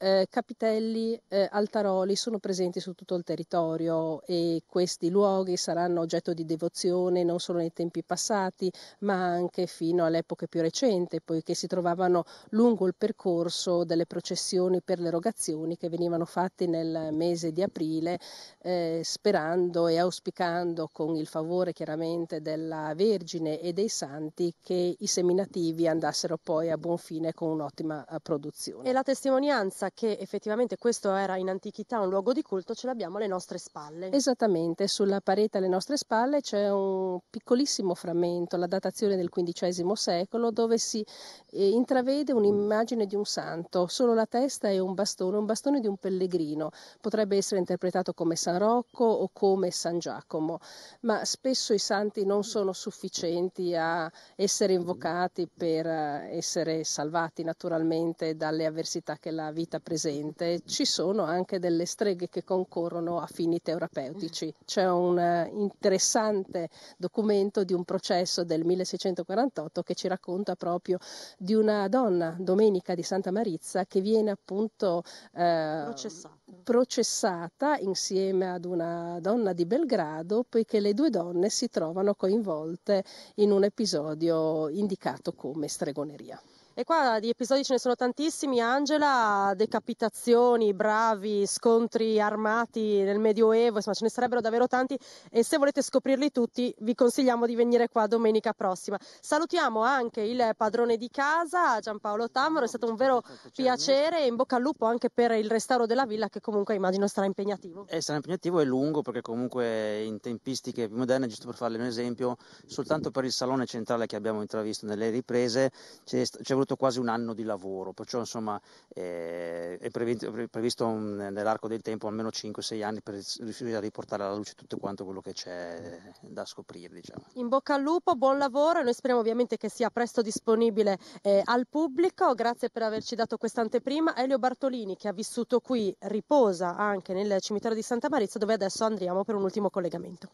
eh, capitelli eh, altaroli sono presenti su tutto il territorio e questi luoghi saranno oggetto di devozione non solo nei tempi passati ma anche fino all'epoca più recente poiché si trovavano lungo il percorso delle processioni per le rogazioni che venivano fatte nel mese di aprile eh, sperando e auspicando con il favore chiaramente della Vergine e dei Santi che i seminativi andassero poi a buon fine con un'ottima eh, produzione. E la testimonianza che effettivamente questo era in antichità un luogo di culto ce l'abbiamo alle nostre spalle. Esattamente, sulla parete alle nostre spalle c'è un piccolissimo frammento, la datazione del XV secolo, dove si eh, intravede un'immagine di un santo, solo la testa e un bastone, un bastone di un pellegrino. Potrebbe essere interpretato come San Rocco o come San Giacomo, ma spesso i santi non sono sufficienti a essere invocati per eh, essere salvati naturalmente dalle avversità che la vita presente. Ci sono anche delle streghe che concorrono a fini terapeutici. C'è un eh, interessante documento di un processo del 1648 che ci racconta proprio di una donna, Domenica di Santa Marizza, che viene appunto eh, processata. processata insieme ad una donna di Belgrado, poiché le due donne si trovano coinvolte in un episodio indicato come stregoneria. E qua di episodi ce ne sono tantissimi, Angela, decapitazioni, bravi, scontri armati nel Medioevo, insomma ce ne sarebbero davvero tanti e se volete scoprirli tutti vi consigliamo di venire qua domenica prossima. Salutiamo anche il padrone di casa, Giampaolo Tamaro, è stato un vero piacere e in bocca al lupo anche per il restauro della villa che comunque immagino sarà impegnativo. E eh, sarà impegnativo e lungo perché comunque in tempistiche più moderne, giusto per farle un esempio, soltanto per il salone centrale che abbiamo intravisto nelle riprese c'è, c'è voluto fatto quasi un anno di lavoro, perciò insomma, eh, è previsto, è previsto un, nell'arco del tempo almeno 5-6 anni per riuscire a riportare alla luce tutto quanto quello che c'è da scoprire. Diciamo. In bocca al lupo, buon lavoro noi speriamo ovviamente che sia presto disponibile eh, al pubblico. Grazie per averci dato quest'anteprima. Elio Bartolini che ha vissuto qui, riposa anche nel cimitero di Santa Marizia dove adesso andiamo per un ultimo collegamento.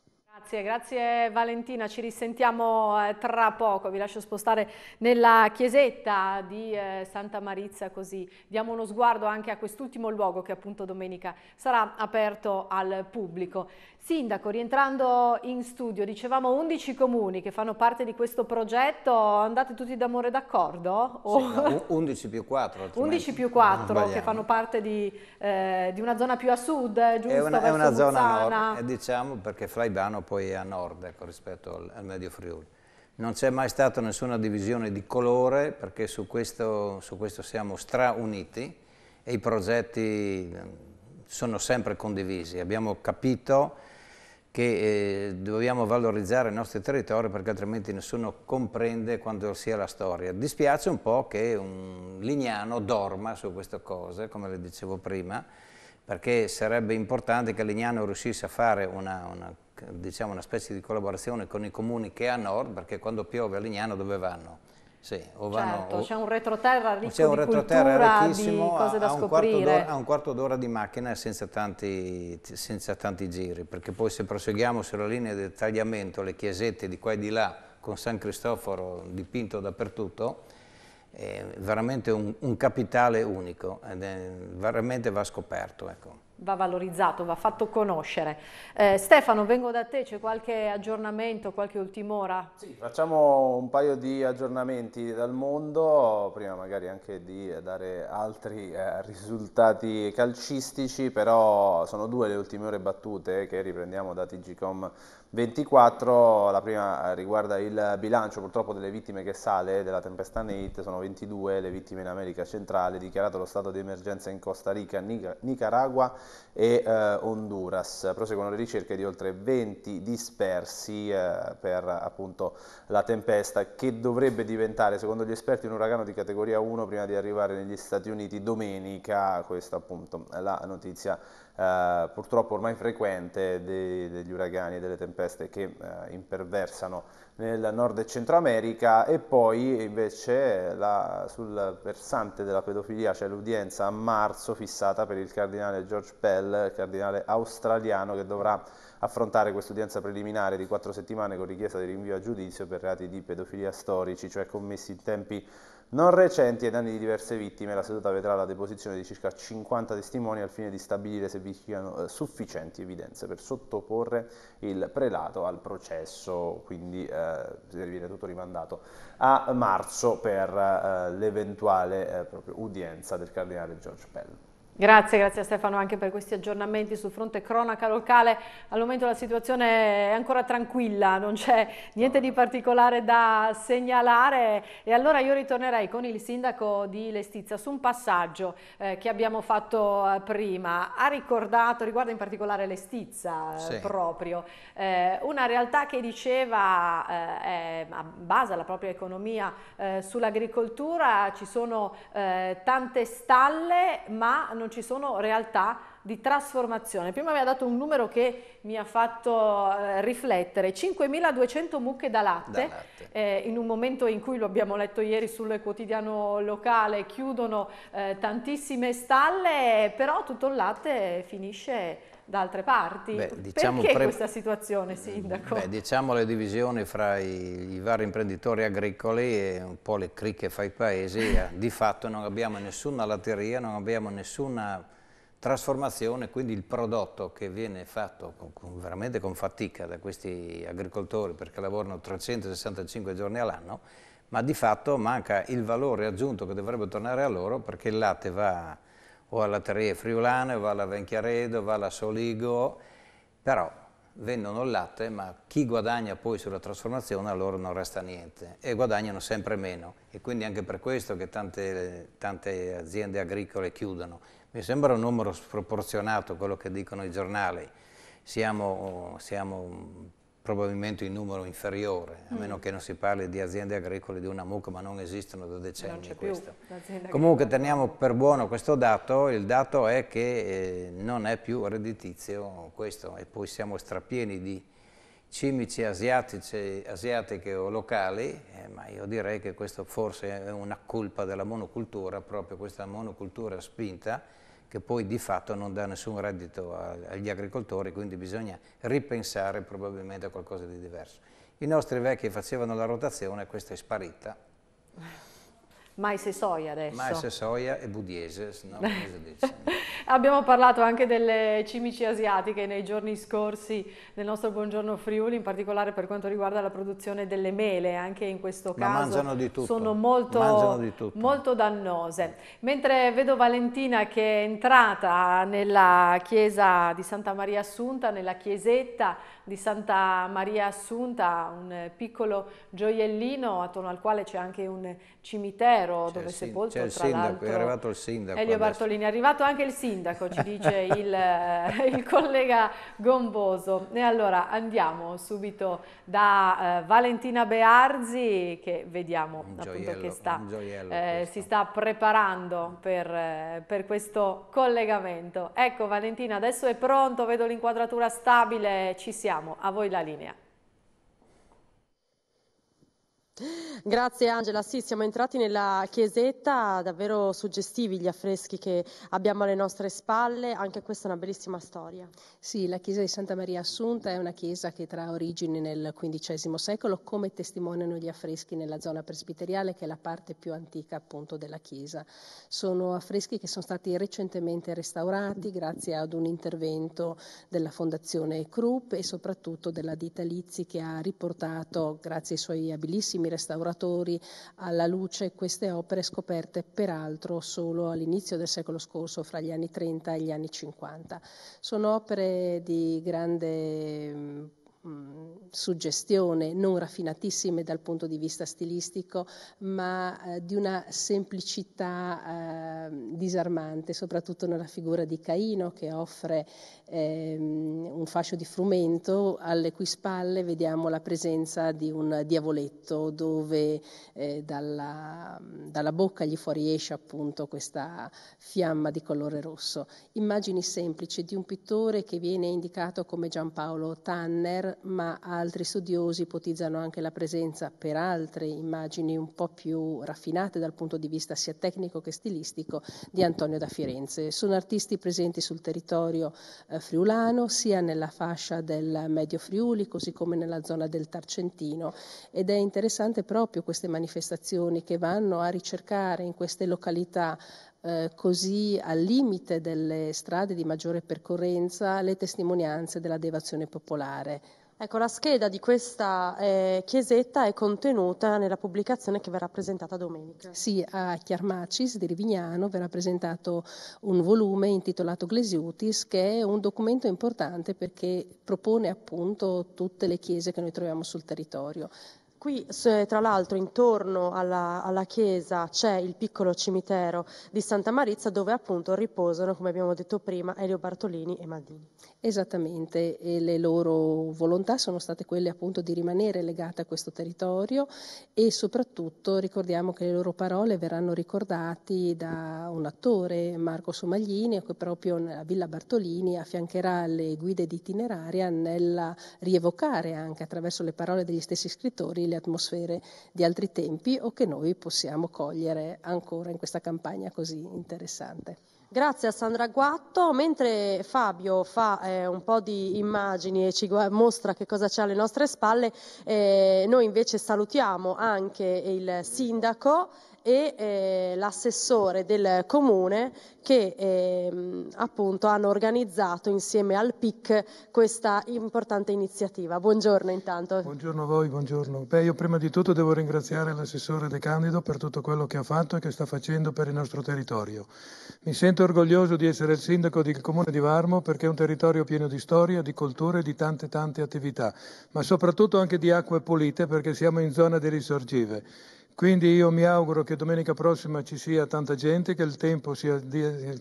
Grazie, grazie Valentina, ci risentiamo eh, tra poco, vi lascio spostare nella chiesetta di eh, Santa Marizza così diamo uno sguardo anche a quest'ultimo luogo che appunto domenica sarà aperto al pubblico. Sindaco, rientrando in studio, dicevamo 11 comuni che fanno parte di questo progetto, andate tutti d'amore d'accordo? O... Sì, no, 11 più 4. 11 più 4 che fanno parte di, eh, di, una zona più a sud, eh, giusto? È una, è una zona a nord, eh, diciamo perché Flaibano poi è a nord ecco, rispetto al, al Medio Friuli. Non c'è mai stata nessuna divisione di colore perché su questo, su questo siamo strauniti e i progetti mm, sono sempre condivisi. Abbiamo capito che eh, dobbiamo valorizzare i nostri territori perché altrimenti nessuno comprende quanto sia la storia. Dispiace un po' che un lignano dorma su queste cose, come le dicevo prima, perché sarebbe importante che Lignano riuscisse a fare una, una, diciamo una specie di collaborazione con i comuni che è a nord, perché quando piove a Lignano dove vanno? Sì, o vanno, certo, c'è un retroterra ricco c'è un retroterra cultura, ricchissimo, cose da a, scoprire. a un quarto d'ora di macchina senza tanti, senza tanti giri, perché poi se proseguiamo sulla linea del tagliamento, le chiesette di qua e di là, con San Cristoforo dipinto dappertutto, è veramente un, un capitale unico, ed è, veramente va scoperto. Ecco va valorizzato, va fatto conoscere. Eh, Stefano, vengo da te, c'è qualche aggiornamento, qualche ultim'ora? Sì, facciamo un paio di aggiornamenti dal mondo, prima magari anche di dare altri eh, risultati calcistici, però sono due le ultime ore battute che riprendiamo da tgcom.com 24, la prima eh, riguarda il bilancio purtroppo delle vittime che sale della tempesta Nate, sono 22 le vittime in America centrale, dichiarato lo stato di emergenza in Costa Rica, Nicaragua e eh, Honduras. Proseguono le ricerche di oltre 20 dispersi eh, per appunto la tempesta che dovrebbe diventare, secondo gli esperti, un uragano di categoria 1 prima di arrivare negli Stati Uniti domenica. Questa appunto è la notizia eh, purtroppo ormai frequente dei, degli uragani e delle tempeste che eh, imperversano nel Nord e Centro America e poi invece la, sul versante della pedofilia c'è l'udienza a marzo fissata per il cardinale George Pell, cardinale australiano che dovrà affrontare quest'udienza preliminare di quattro settimane con richiesta di rinvio a giudizio per reati di pedofilia storici, cioè commessi in tempi non recenti e danni di diverse vittime, la seduta vedrà la deposizione di circa 50 testimoni al fine di stabilire se vi siano eh, sufficienti evidenze per sottoporre il prelato al processo, quindi eh, viene tutto rimandato a marzo per eh, l'eventuale eh, udienza del cardinale George Pell. Grazie, grazie a Stefano anche per questi aggiornamenti sul fronte cronaca locale. Al momento la situazione è ancora tranquilla, non c'è niente di particolare da segnalare e allora io ritornerei con il sindaco di Lestizia su un passaggio eh, che abbiamo fatto eh, prima. Ha ricordato, riguarda in particolare Lestizia eh, sì. proprio, eh, una realtà che diceva eh, basa la propria economia eh, sull'agricoltura, ci sono tante stalle ma non non ci sono realtà di trasformazione. Prima mi ha dato un numero che mi ha fatto eh, riflettere, 5.200 mucche da latte, da latte. Eh, in un momento in cui, lo abbiamo letto ieri sul quotidiano locale, chiudono eh, tantissime stalle, però tutto il latte finisce da altre parti. Beh, diciamo Perché pre... questa situazione, Sindaco? Beh, diciamo le divisioni fra i, i, vari imprenditori agricoli e un po' le cricche fra i paesi, eh, di fatto non abbiamo nessuna latteria, non abbiamo nessuna trasformazione, quindi il prodotto che viene fatto con, con, veramente con fatica da questi agricoltori perché lavorano 365 giorni all'anno, ma di fatto manca il valore aggiunto che dovrebbe tornare a loro perché il latte va o alla Terrie Friulane, o alla Venchiaredo, o alla Soligo, però vendono il latte, ma chi guadagna poi sulla trasformazione a loro non resta niente e guadagnano sempre meno e quindi anche per questo che tante, tante aziende agricole chiudono. Mi sembra un numero sproporzionato quello che dicono i giornali, siamo, siamo probabilmente in numero inferiore, a mm. meno che non si parli di aziende agricole di una mucca, ma non esistono da decenni questo. Comunque teniamo per buono questo dato, il dato è che eh, non è più redditizio questo e poi siamo strapieni di cimici asiatici, asiatiche o locali, eh, ma io direi che questo forse è una colpa della monocultura, proprio questa monocultura spinta, che poi di fatto non dà nessun reddito agli agricoltori, quindi bisogna ripensare probabilmente a qualcosa di diverso. I nostri vecchi facevano la rotazione, questa è sparita. Mais e soia adesso. Mais e soia e budiese, no, *laughs* Abbiamo parlato anche delle cimici asiatiche nei giorni scorsi del nostro Buongiorno Friuli, in particolare per quanto riguarda la produzione delle mele, anche in questo caso mangiano di tutto. sono molto, molto dannose. Mentre vedo Valentina che è entrata nella chiesa di Santa Maria Assunta, nella chiesetta di Santa Maria Assunta, un piccolo gioiellino attorno al quale c'è anche un cimitero cimitero dove è sepolto il sindaco, è arrivato il sindaco Elio Bartolini, è arrivato anche il sindaco ci dice *laughs* il, eh, il, collega Gomboso e allora andiamo subito da eh, Valentina Bearzi che vediamo un appunto gioiello, che sta, eh, si sta preparando per, eh, per questo collegamento ecco Valentina adesso è pronto, vedo l'inquadratura stabile ci siamo, a voi la linea Grazie Angela, sì siamo entrati nella chiesetta, davvero suggestivi gli affreschi che abbiamo alle nostre spalle, anche questa è una bellissima storia. Sì, la chiesa di Santa Maria Assunta è una chiesa che trae origini nel XV secolo, come testimoniano gli affreschi nella zona presbiteriale che è la parte più antica appunto della chiesa. Sono affreschi che sono stati recentemente restaurati grazie ad un intervento della Fondazione Krupp e soprattutto della Dita Lizzi che ha riportato, grazie ai suoi abilissimi massimi restauratori alla luce queste opere scoperte peraltro solo all'inizio del secolo scorso, fra gli anni 30 e gli anni 50. Sono opere di grande suggestione, non raffinatissime dal punto di vista stilistico, ma eh, di una semplicità eh, disarmante, soprattutto nella figura di Caino che offre ehm, un fascio di frumento alle cui spalle vediamo la presenza di un diavoletto dove eh, dalla, dalla bocca gli fuoriesce appunto questa fiamma di colore rosso. Immagini semplici di un pittore che viene indicato come Giampaolo Tanner, ma altri studiosi ipotizzano anche la presenza per altre immagini un po' più raffinate dal punto di vista sia tecnico che stilistico di Antonio da Firenze. Sono artisti presenti sul territorio eh, friulano, sia nella fascia del Medio Friuli, così come nella zona del Tarcentino ed è interessante proprio queste manifestazioni che vanno a ricercare in queste località eh, così al limite delle strade di maggiore percorrenza le testimonianze della devazione popolare. Ecco, la scheda di questa eh, chiesetta è contenuta nella pubblicazione che verrà presentata domenica. Sì, a Chiarmacis di Rivignano verrà presentato un volume intitolato Glesiutis, che è un documento importante perché propone appunto tutte le chiese che noi troviamo sul territorio. Qui tra l'altro intorno alla, alla chiesa c'è il piccolo cimitero di Santa Marizia dove appunto riposano, come abbiamo detto prima, Elio Bartolini e Maldini. Esattamente, e le loro volontà sono state quelle appunto di rimanere legate a questo territorio e soprattutto ricordiamo che le loro parole verranno ricordate da un attore, Marco Somaglini, che proprio a Villa Bartolini affiancherà le guide di itineraria nel rievocare anche attraverso le parole degli stessi scrittori le delle atmosfere di altri tempi o che noi possiamo cogliere ancora in questa campagna così interessante. Grazie a Sandra Guatto. Mentre Fabio fa eh, un po' di immagini e ci mostra che cosa c'è alle nostre spalle, eh, noi invece salutiamo anche il sindaco e eh, l'assessore del comune che eh, appunto hanno organizzato insieme al PIC questa importante iniziativa. Buongiorno intanto. Buongiorno a voi, buongiorno. Beh, io prima di tutto devo ringraziare l'assessore De Candido per tutto quello che ha fatto e che sta facendo per il nostro territorio. Mi sento orgoglioso di essere il sindaco del comune di Varmo perché è un territorio pieno di storia, di cultura e di tante tante attività, ma soprattutto anche di acque pulite perché siamo in zona di risorgive. Quindi io mi auguro che domenica prossima ci sia tanta gente, che il tempo sia,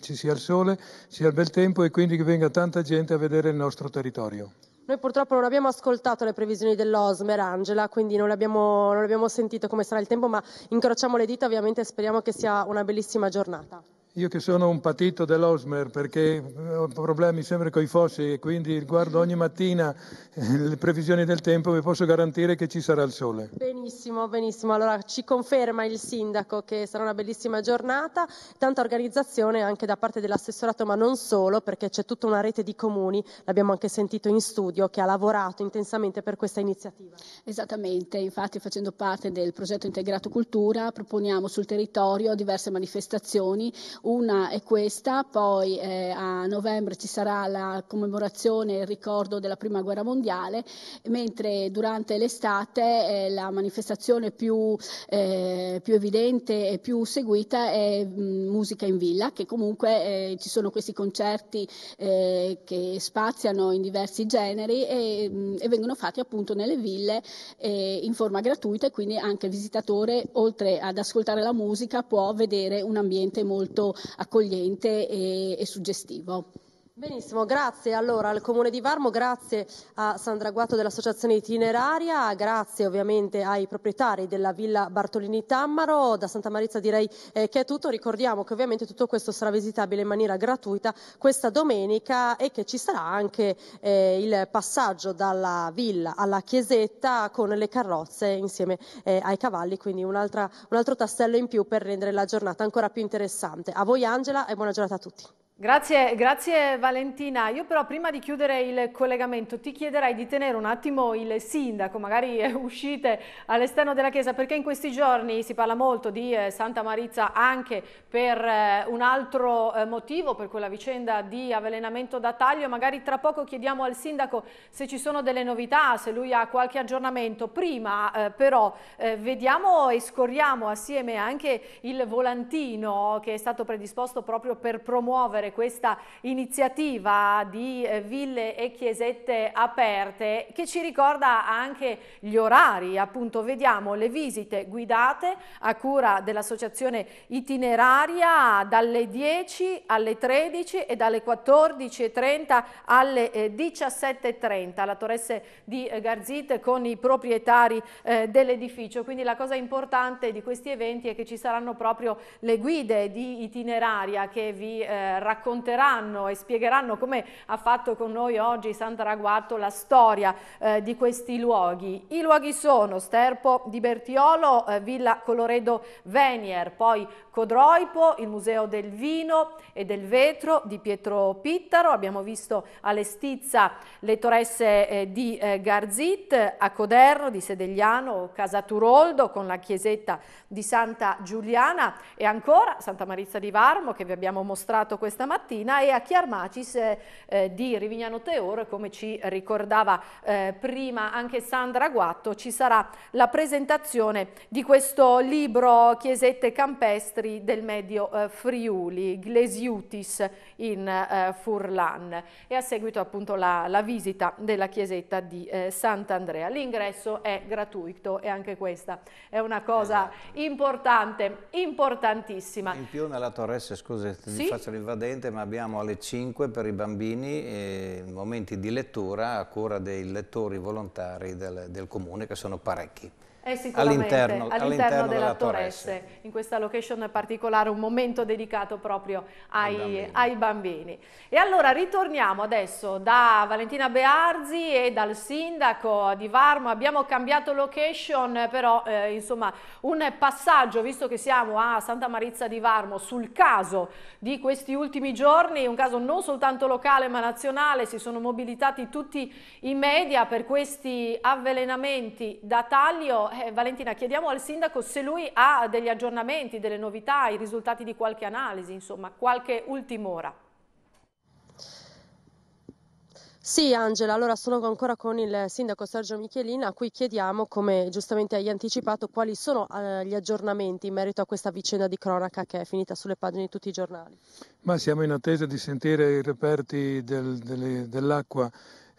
ci sia il sole, sia il bel tempo e quindi che venga tanta gente a vedere il nostro territorio. Noi purtroppo non abbiamo ascoltato le previsioni dell'Osmer, Angela, quindi non abbiamo, non abbiamo sentito come sarà il tempo, ma incrociamo le dita, ovviamente speriamo che sia una bellissima giornata. Io che sono un patito dell'Osmer perché eh, ho problemi sempre con i fossi e quindi guardo ogni mattina eh, le previsioni del tempo, e vi posso garantire che ci sarà il sole. Benissimo, benissimo. Allora ci conferma il sindaco che sarà una bellissima giornata, tanta organizzazione anche da parte dell'assessorato, ma non solo, perché c'è tutta una rete di comuni, l'abbiamo anche sentito in studio, che ha lavorato intensamente per questa iniziativa. Esattamente, infatti facendo parte del progetto integrato cultura proponiamo sul territorio diverse manifestazioni una è questa, poi eh, a novembre ci sarà la commemorazione e il ricordo della Prima Guerra Mondiale, mentre durante l'estate eh, la manifestazione più, eh, più, evidente e più seguita è mh, Musica in Villa, che comunque eh, ci sono questi concerti eh, che spaziano in diversi generi e, mh, e vengono fatti appunto nelle ville eh, in forma gratuita e quindi anche il visitatore, oltre ad ascoltare la musica, può vedere un ambiente molto accogliente e, e suggestivo. Benissimo, grazie allora al Comune di Varmo, grazie a Sandra Guato dell'Associazione Itineraria, grazie ovviamente ai proprietari della Villa Bartolini Tammaro, da Santa Marizia direi eh, che è tutto, ricordiamo che ovviamente tutto questo sarà visitabile in maniera gratuita questa domenica e che ci sarà anche eh, il passaggio dalla villa alla chiesetta con le carrozze insieme eh, ai cavalli, quindi un, un altro tassello in più per rendere la giornata ancora più interessante. A voi Angela e buona giornata a tutti. Grazie, grazie, Valentina. Io però prima di chiudere il collegamento ti chiederei di tenere un attimo il sindaco, magari eh, uscite all'esterno della chiesa perché in questi giorni si parla molto di eh, Santa Marizza anche per eh, un altro motivo, per quella vicenda di avvelenamento da taglio. Magari tra poco chiediamo al sindaco se ci sono delle novità, se lui ha qualche aggiornamento. Prima però vediamo e scorriamo assieme anche il volantino che è stato predisposto proprio per promuovere promuovere questa iniziativa di eh, ville e chiesette aperte che ci ricorda anche gli orari, appunto vediamo le visite guidate a cura dell'associazione itineraria dalle 10 alle 13 e dalle 14.30 alle 17.30, eh, la torresse di eh, Garzit con i proprietari eh, dell'edificio, quindi la cosa importante di questi eventi è che ci saranno proprio le guide di itineraria che vi eh, raccontano racconteranno e spiegheranno come ha fatto con noi oggi Santa Raguato la storia eh, di questi luoghi. I luoghi sono Sterpo di Bertiolo, eh, Villa Coloredo Venier, poi Codroipo, il Museo del Vino e del Vetro di Pietro Pittaro, abbiamo visto a Lestizza le toresse eh, di eh, Garzit, a Coderno di Sedegliano, Casa Turoldo con la chiesetta di Santa Giuliana e ancora Santa Marizia di Varmo che vi abbiamo mostrato questa stamattina e a Chiarmacis eh, eh, di Rivignano Teor, come ci ricordava eh, prima anche Sandra Guatto, ci sarà la presentazione di questo libro Chiesette Campestri del Medio eh, Friuli, Glesiutis in eh, Furlan e a seguito appunto la, la visita della chiesetta di eh, Sant'Andrea. L'ingresso è gratuito e anche questa è una cosa esatto. importante, importantissima. In più nella Torresse, scusa, ti faccio l'invadere, differente, ma abbiamo alle 5 per i bambini eh, momenti di lettura a cura dei lettori volontari del, del comune, che sono parecchi. Eh, all'interno, all'interno, della, Torresse. in questa location particolare, un momento dedicato proprio ai, bambini. ai bambini. E allora ritorniamo adesso da Valentina Bearzi e dal sindaco di Varmo, abbiamo cambiato location però eh, insomma un passaggio, visto che siamo a Santa Marizza di Varmo, sul caso di questi ultimi giorni, un caso non soltanto locale ma nazionale, si sono mobilitati tutti i media per questi avvelenamenti da taglio eh, Valentina, chiediamo al sindaco se lui ha degli aggiornamenti, delle novità, i risultati di qualche analisi, insomma, qualche ultimora. Sì Angela, allora sono ancora con il sindaco Sergio Michelina a cui chiediamo, come giustamente hai anticipato, quali sono eh, gli aggiornamenti in merito a questa vicenda di cronaca che è finita sulle pagine di tutti i giornali. Ma siamo in attesa di sentire i reperti del, dell'acqua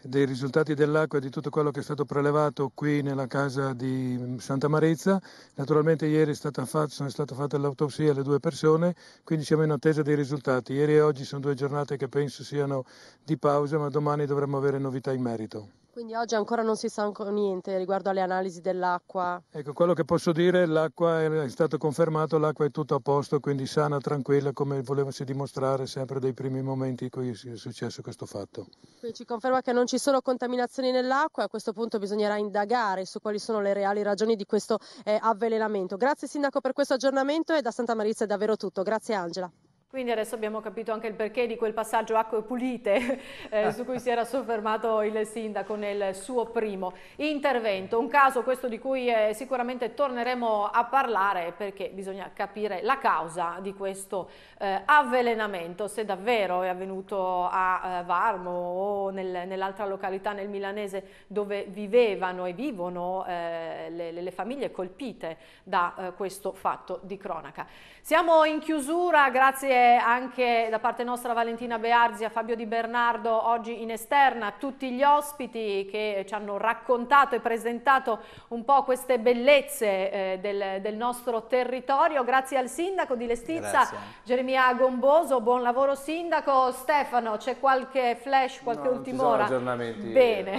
dei risultati dell'acqua e di tutto quello che è stato prelevato qui nella casa di mm, Santa Marezza. Naturalmente ieri fatto, sono state fatte l'autopsia alle due persone, quindi siamo in attesa dei risultati. Ieri e oggi sono due giornate che penso siano di pausa, ma domani dovremo avere novità in merito. Quindi oggi ancora non si sa niente riguardo alle analisi dell'acqua. Ecco, quello che posso dire, l'acqua è stato confermato, l'acqua è tutto a posto, quindi sana, tranquilla, come volevasi dimostrare sempre dai primi momenti in cui è successo questo fatto. Quindi ci conferma che non ci sono contaminazioni nell'acqua a questo punto bisognerà indagare su quali sono le reali ragioni di questo eh, avvelenamento. Grazie Sindaco per questo aggiornamento e da Santa Marizia è davvero tutto. Grazie Angela. Quindi adesso abbiamo capito anche il perché di quel passaggio acque pulite *laughs* eh, su cui si era soffermato il sindaco nel suo primo intervento. Un caso questo di cui eh, sicuramente torneremo a parlare perché bisogna capire la causa di questo eh, avvelenamento, se davvero è avvenuto a eh, Varmo o nel, nell'altra località nel Milanese dove vivevano e vivono eh, le, le, famiglie colpite da eh, questo fatto di cronaca. Siamo in chiusura, grazie anche da parte nostra Valentina Bearzi a Fabio Di Bernardo oggi in esterna, tutti gli ospiti che ci hanno raccontato e presentato un po' queste bellezze eh, del, del, nostro territorio. Grazie al sindaco di Lestizza, Geremia Gomboso, buon lavoro sindaco. Stefano, c'è qualche flash, qualche no, ultima ora? aggiornamenti. Bene.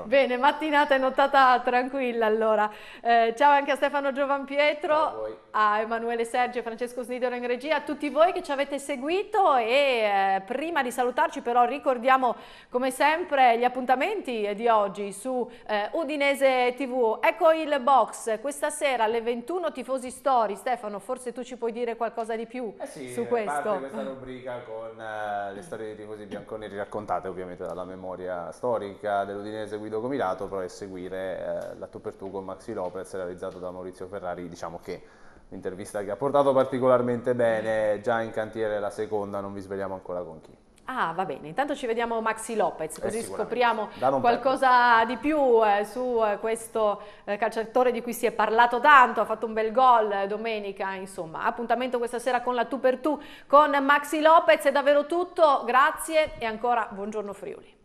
*laughs* Bene, mattinata e nottata tranquilla allora. Eh, ciao anche a Stefano Giovan a, a Emanuele Sergio e Francesco Snidero in regia, a tutti voi che ci avete seguito e eh, prima di salutarci però ricordiamo come sempre gli appuntamenti di oggi su eh, Udinese TV. Ecco il box, questa sera alle 21 tifosi story. Stefano, forse tu ci puoi dire qualcosa di più eh sì, su eh, questo. Parte questa rubrica con eh, le storie dei tifosi bianconeri raccontate ovviamente dalla memoria storica dell'Udinese Guido Comilato, però è seguire eh, la tu per tu con Maxi Lopez realizzato da Maurizio Ferrari, diciamo che un'intervista che ha portato particolarmente bene, già in cantiere la seconda, non vi svegliamo ancora con chi. Ah, va bene, intanto ci vediamo Maxi Lopez, eh, così eh, scopriamo qualcosa di più eh, su eh, questo eh, calciatore di cui si è parlato tanto, ha fatto un bel gol eh, domenica, insomma. Appuntamento questa sera con la tu per tu con Maxi Lopez, è davvero tutto, grazie e ancora buongiorno Friuli.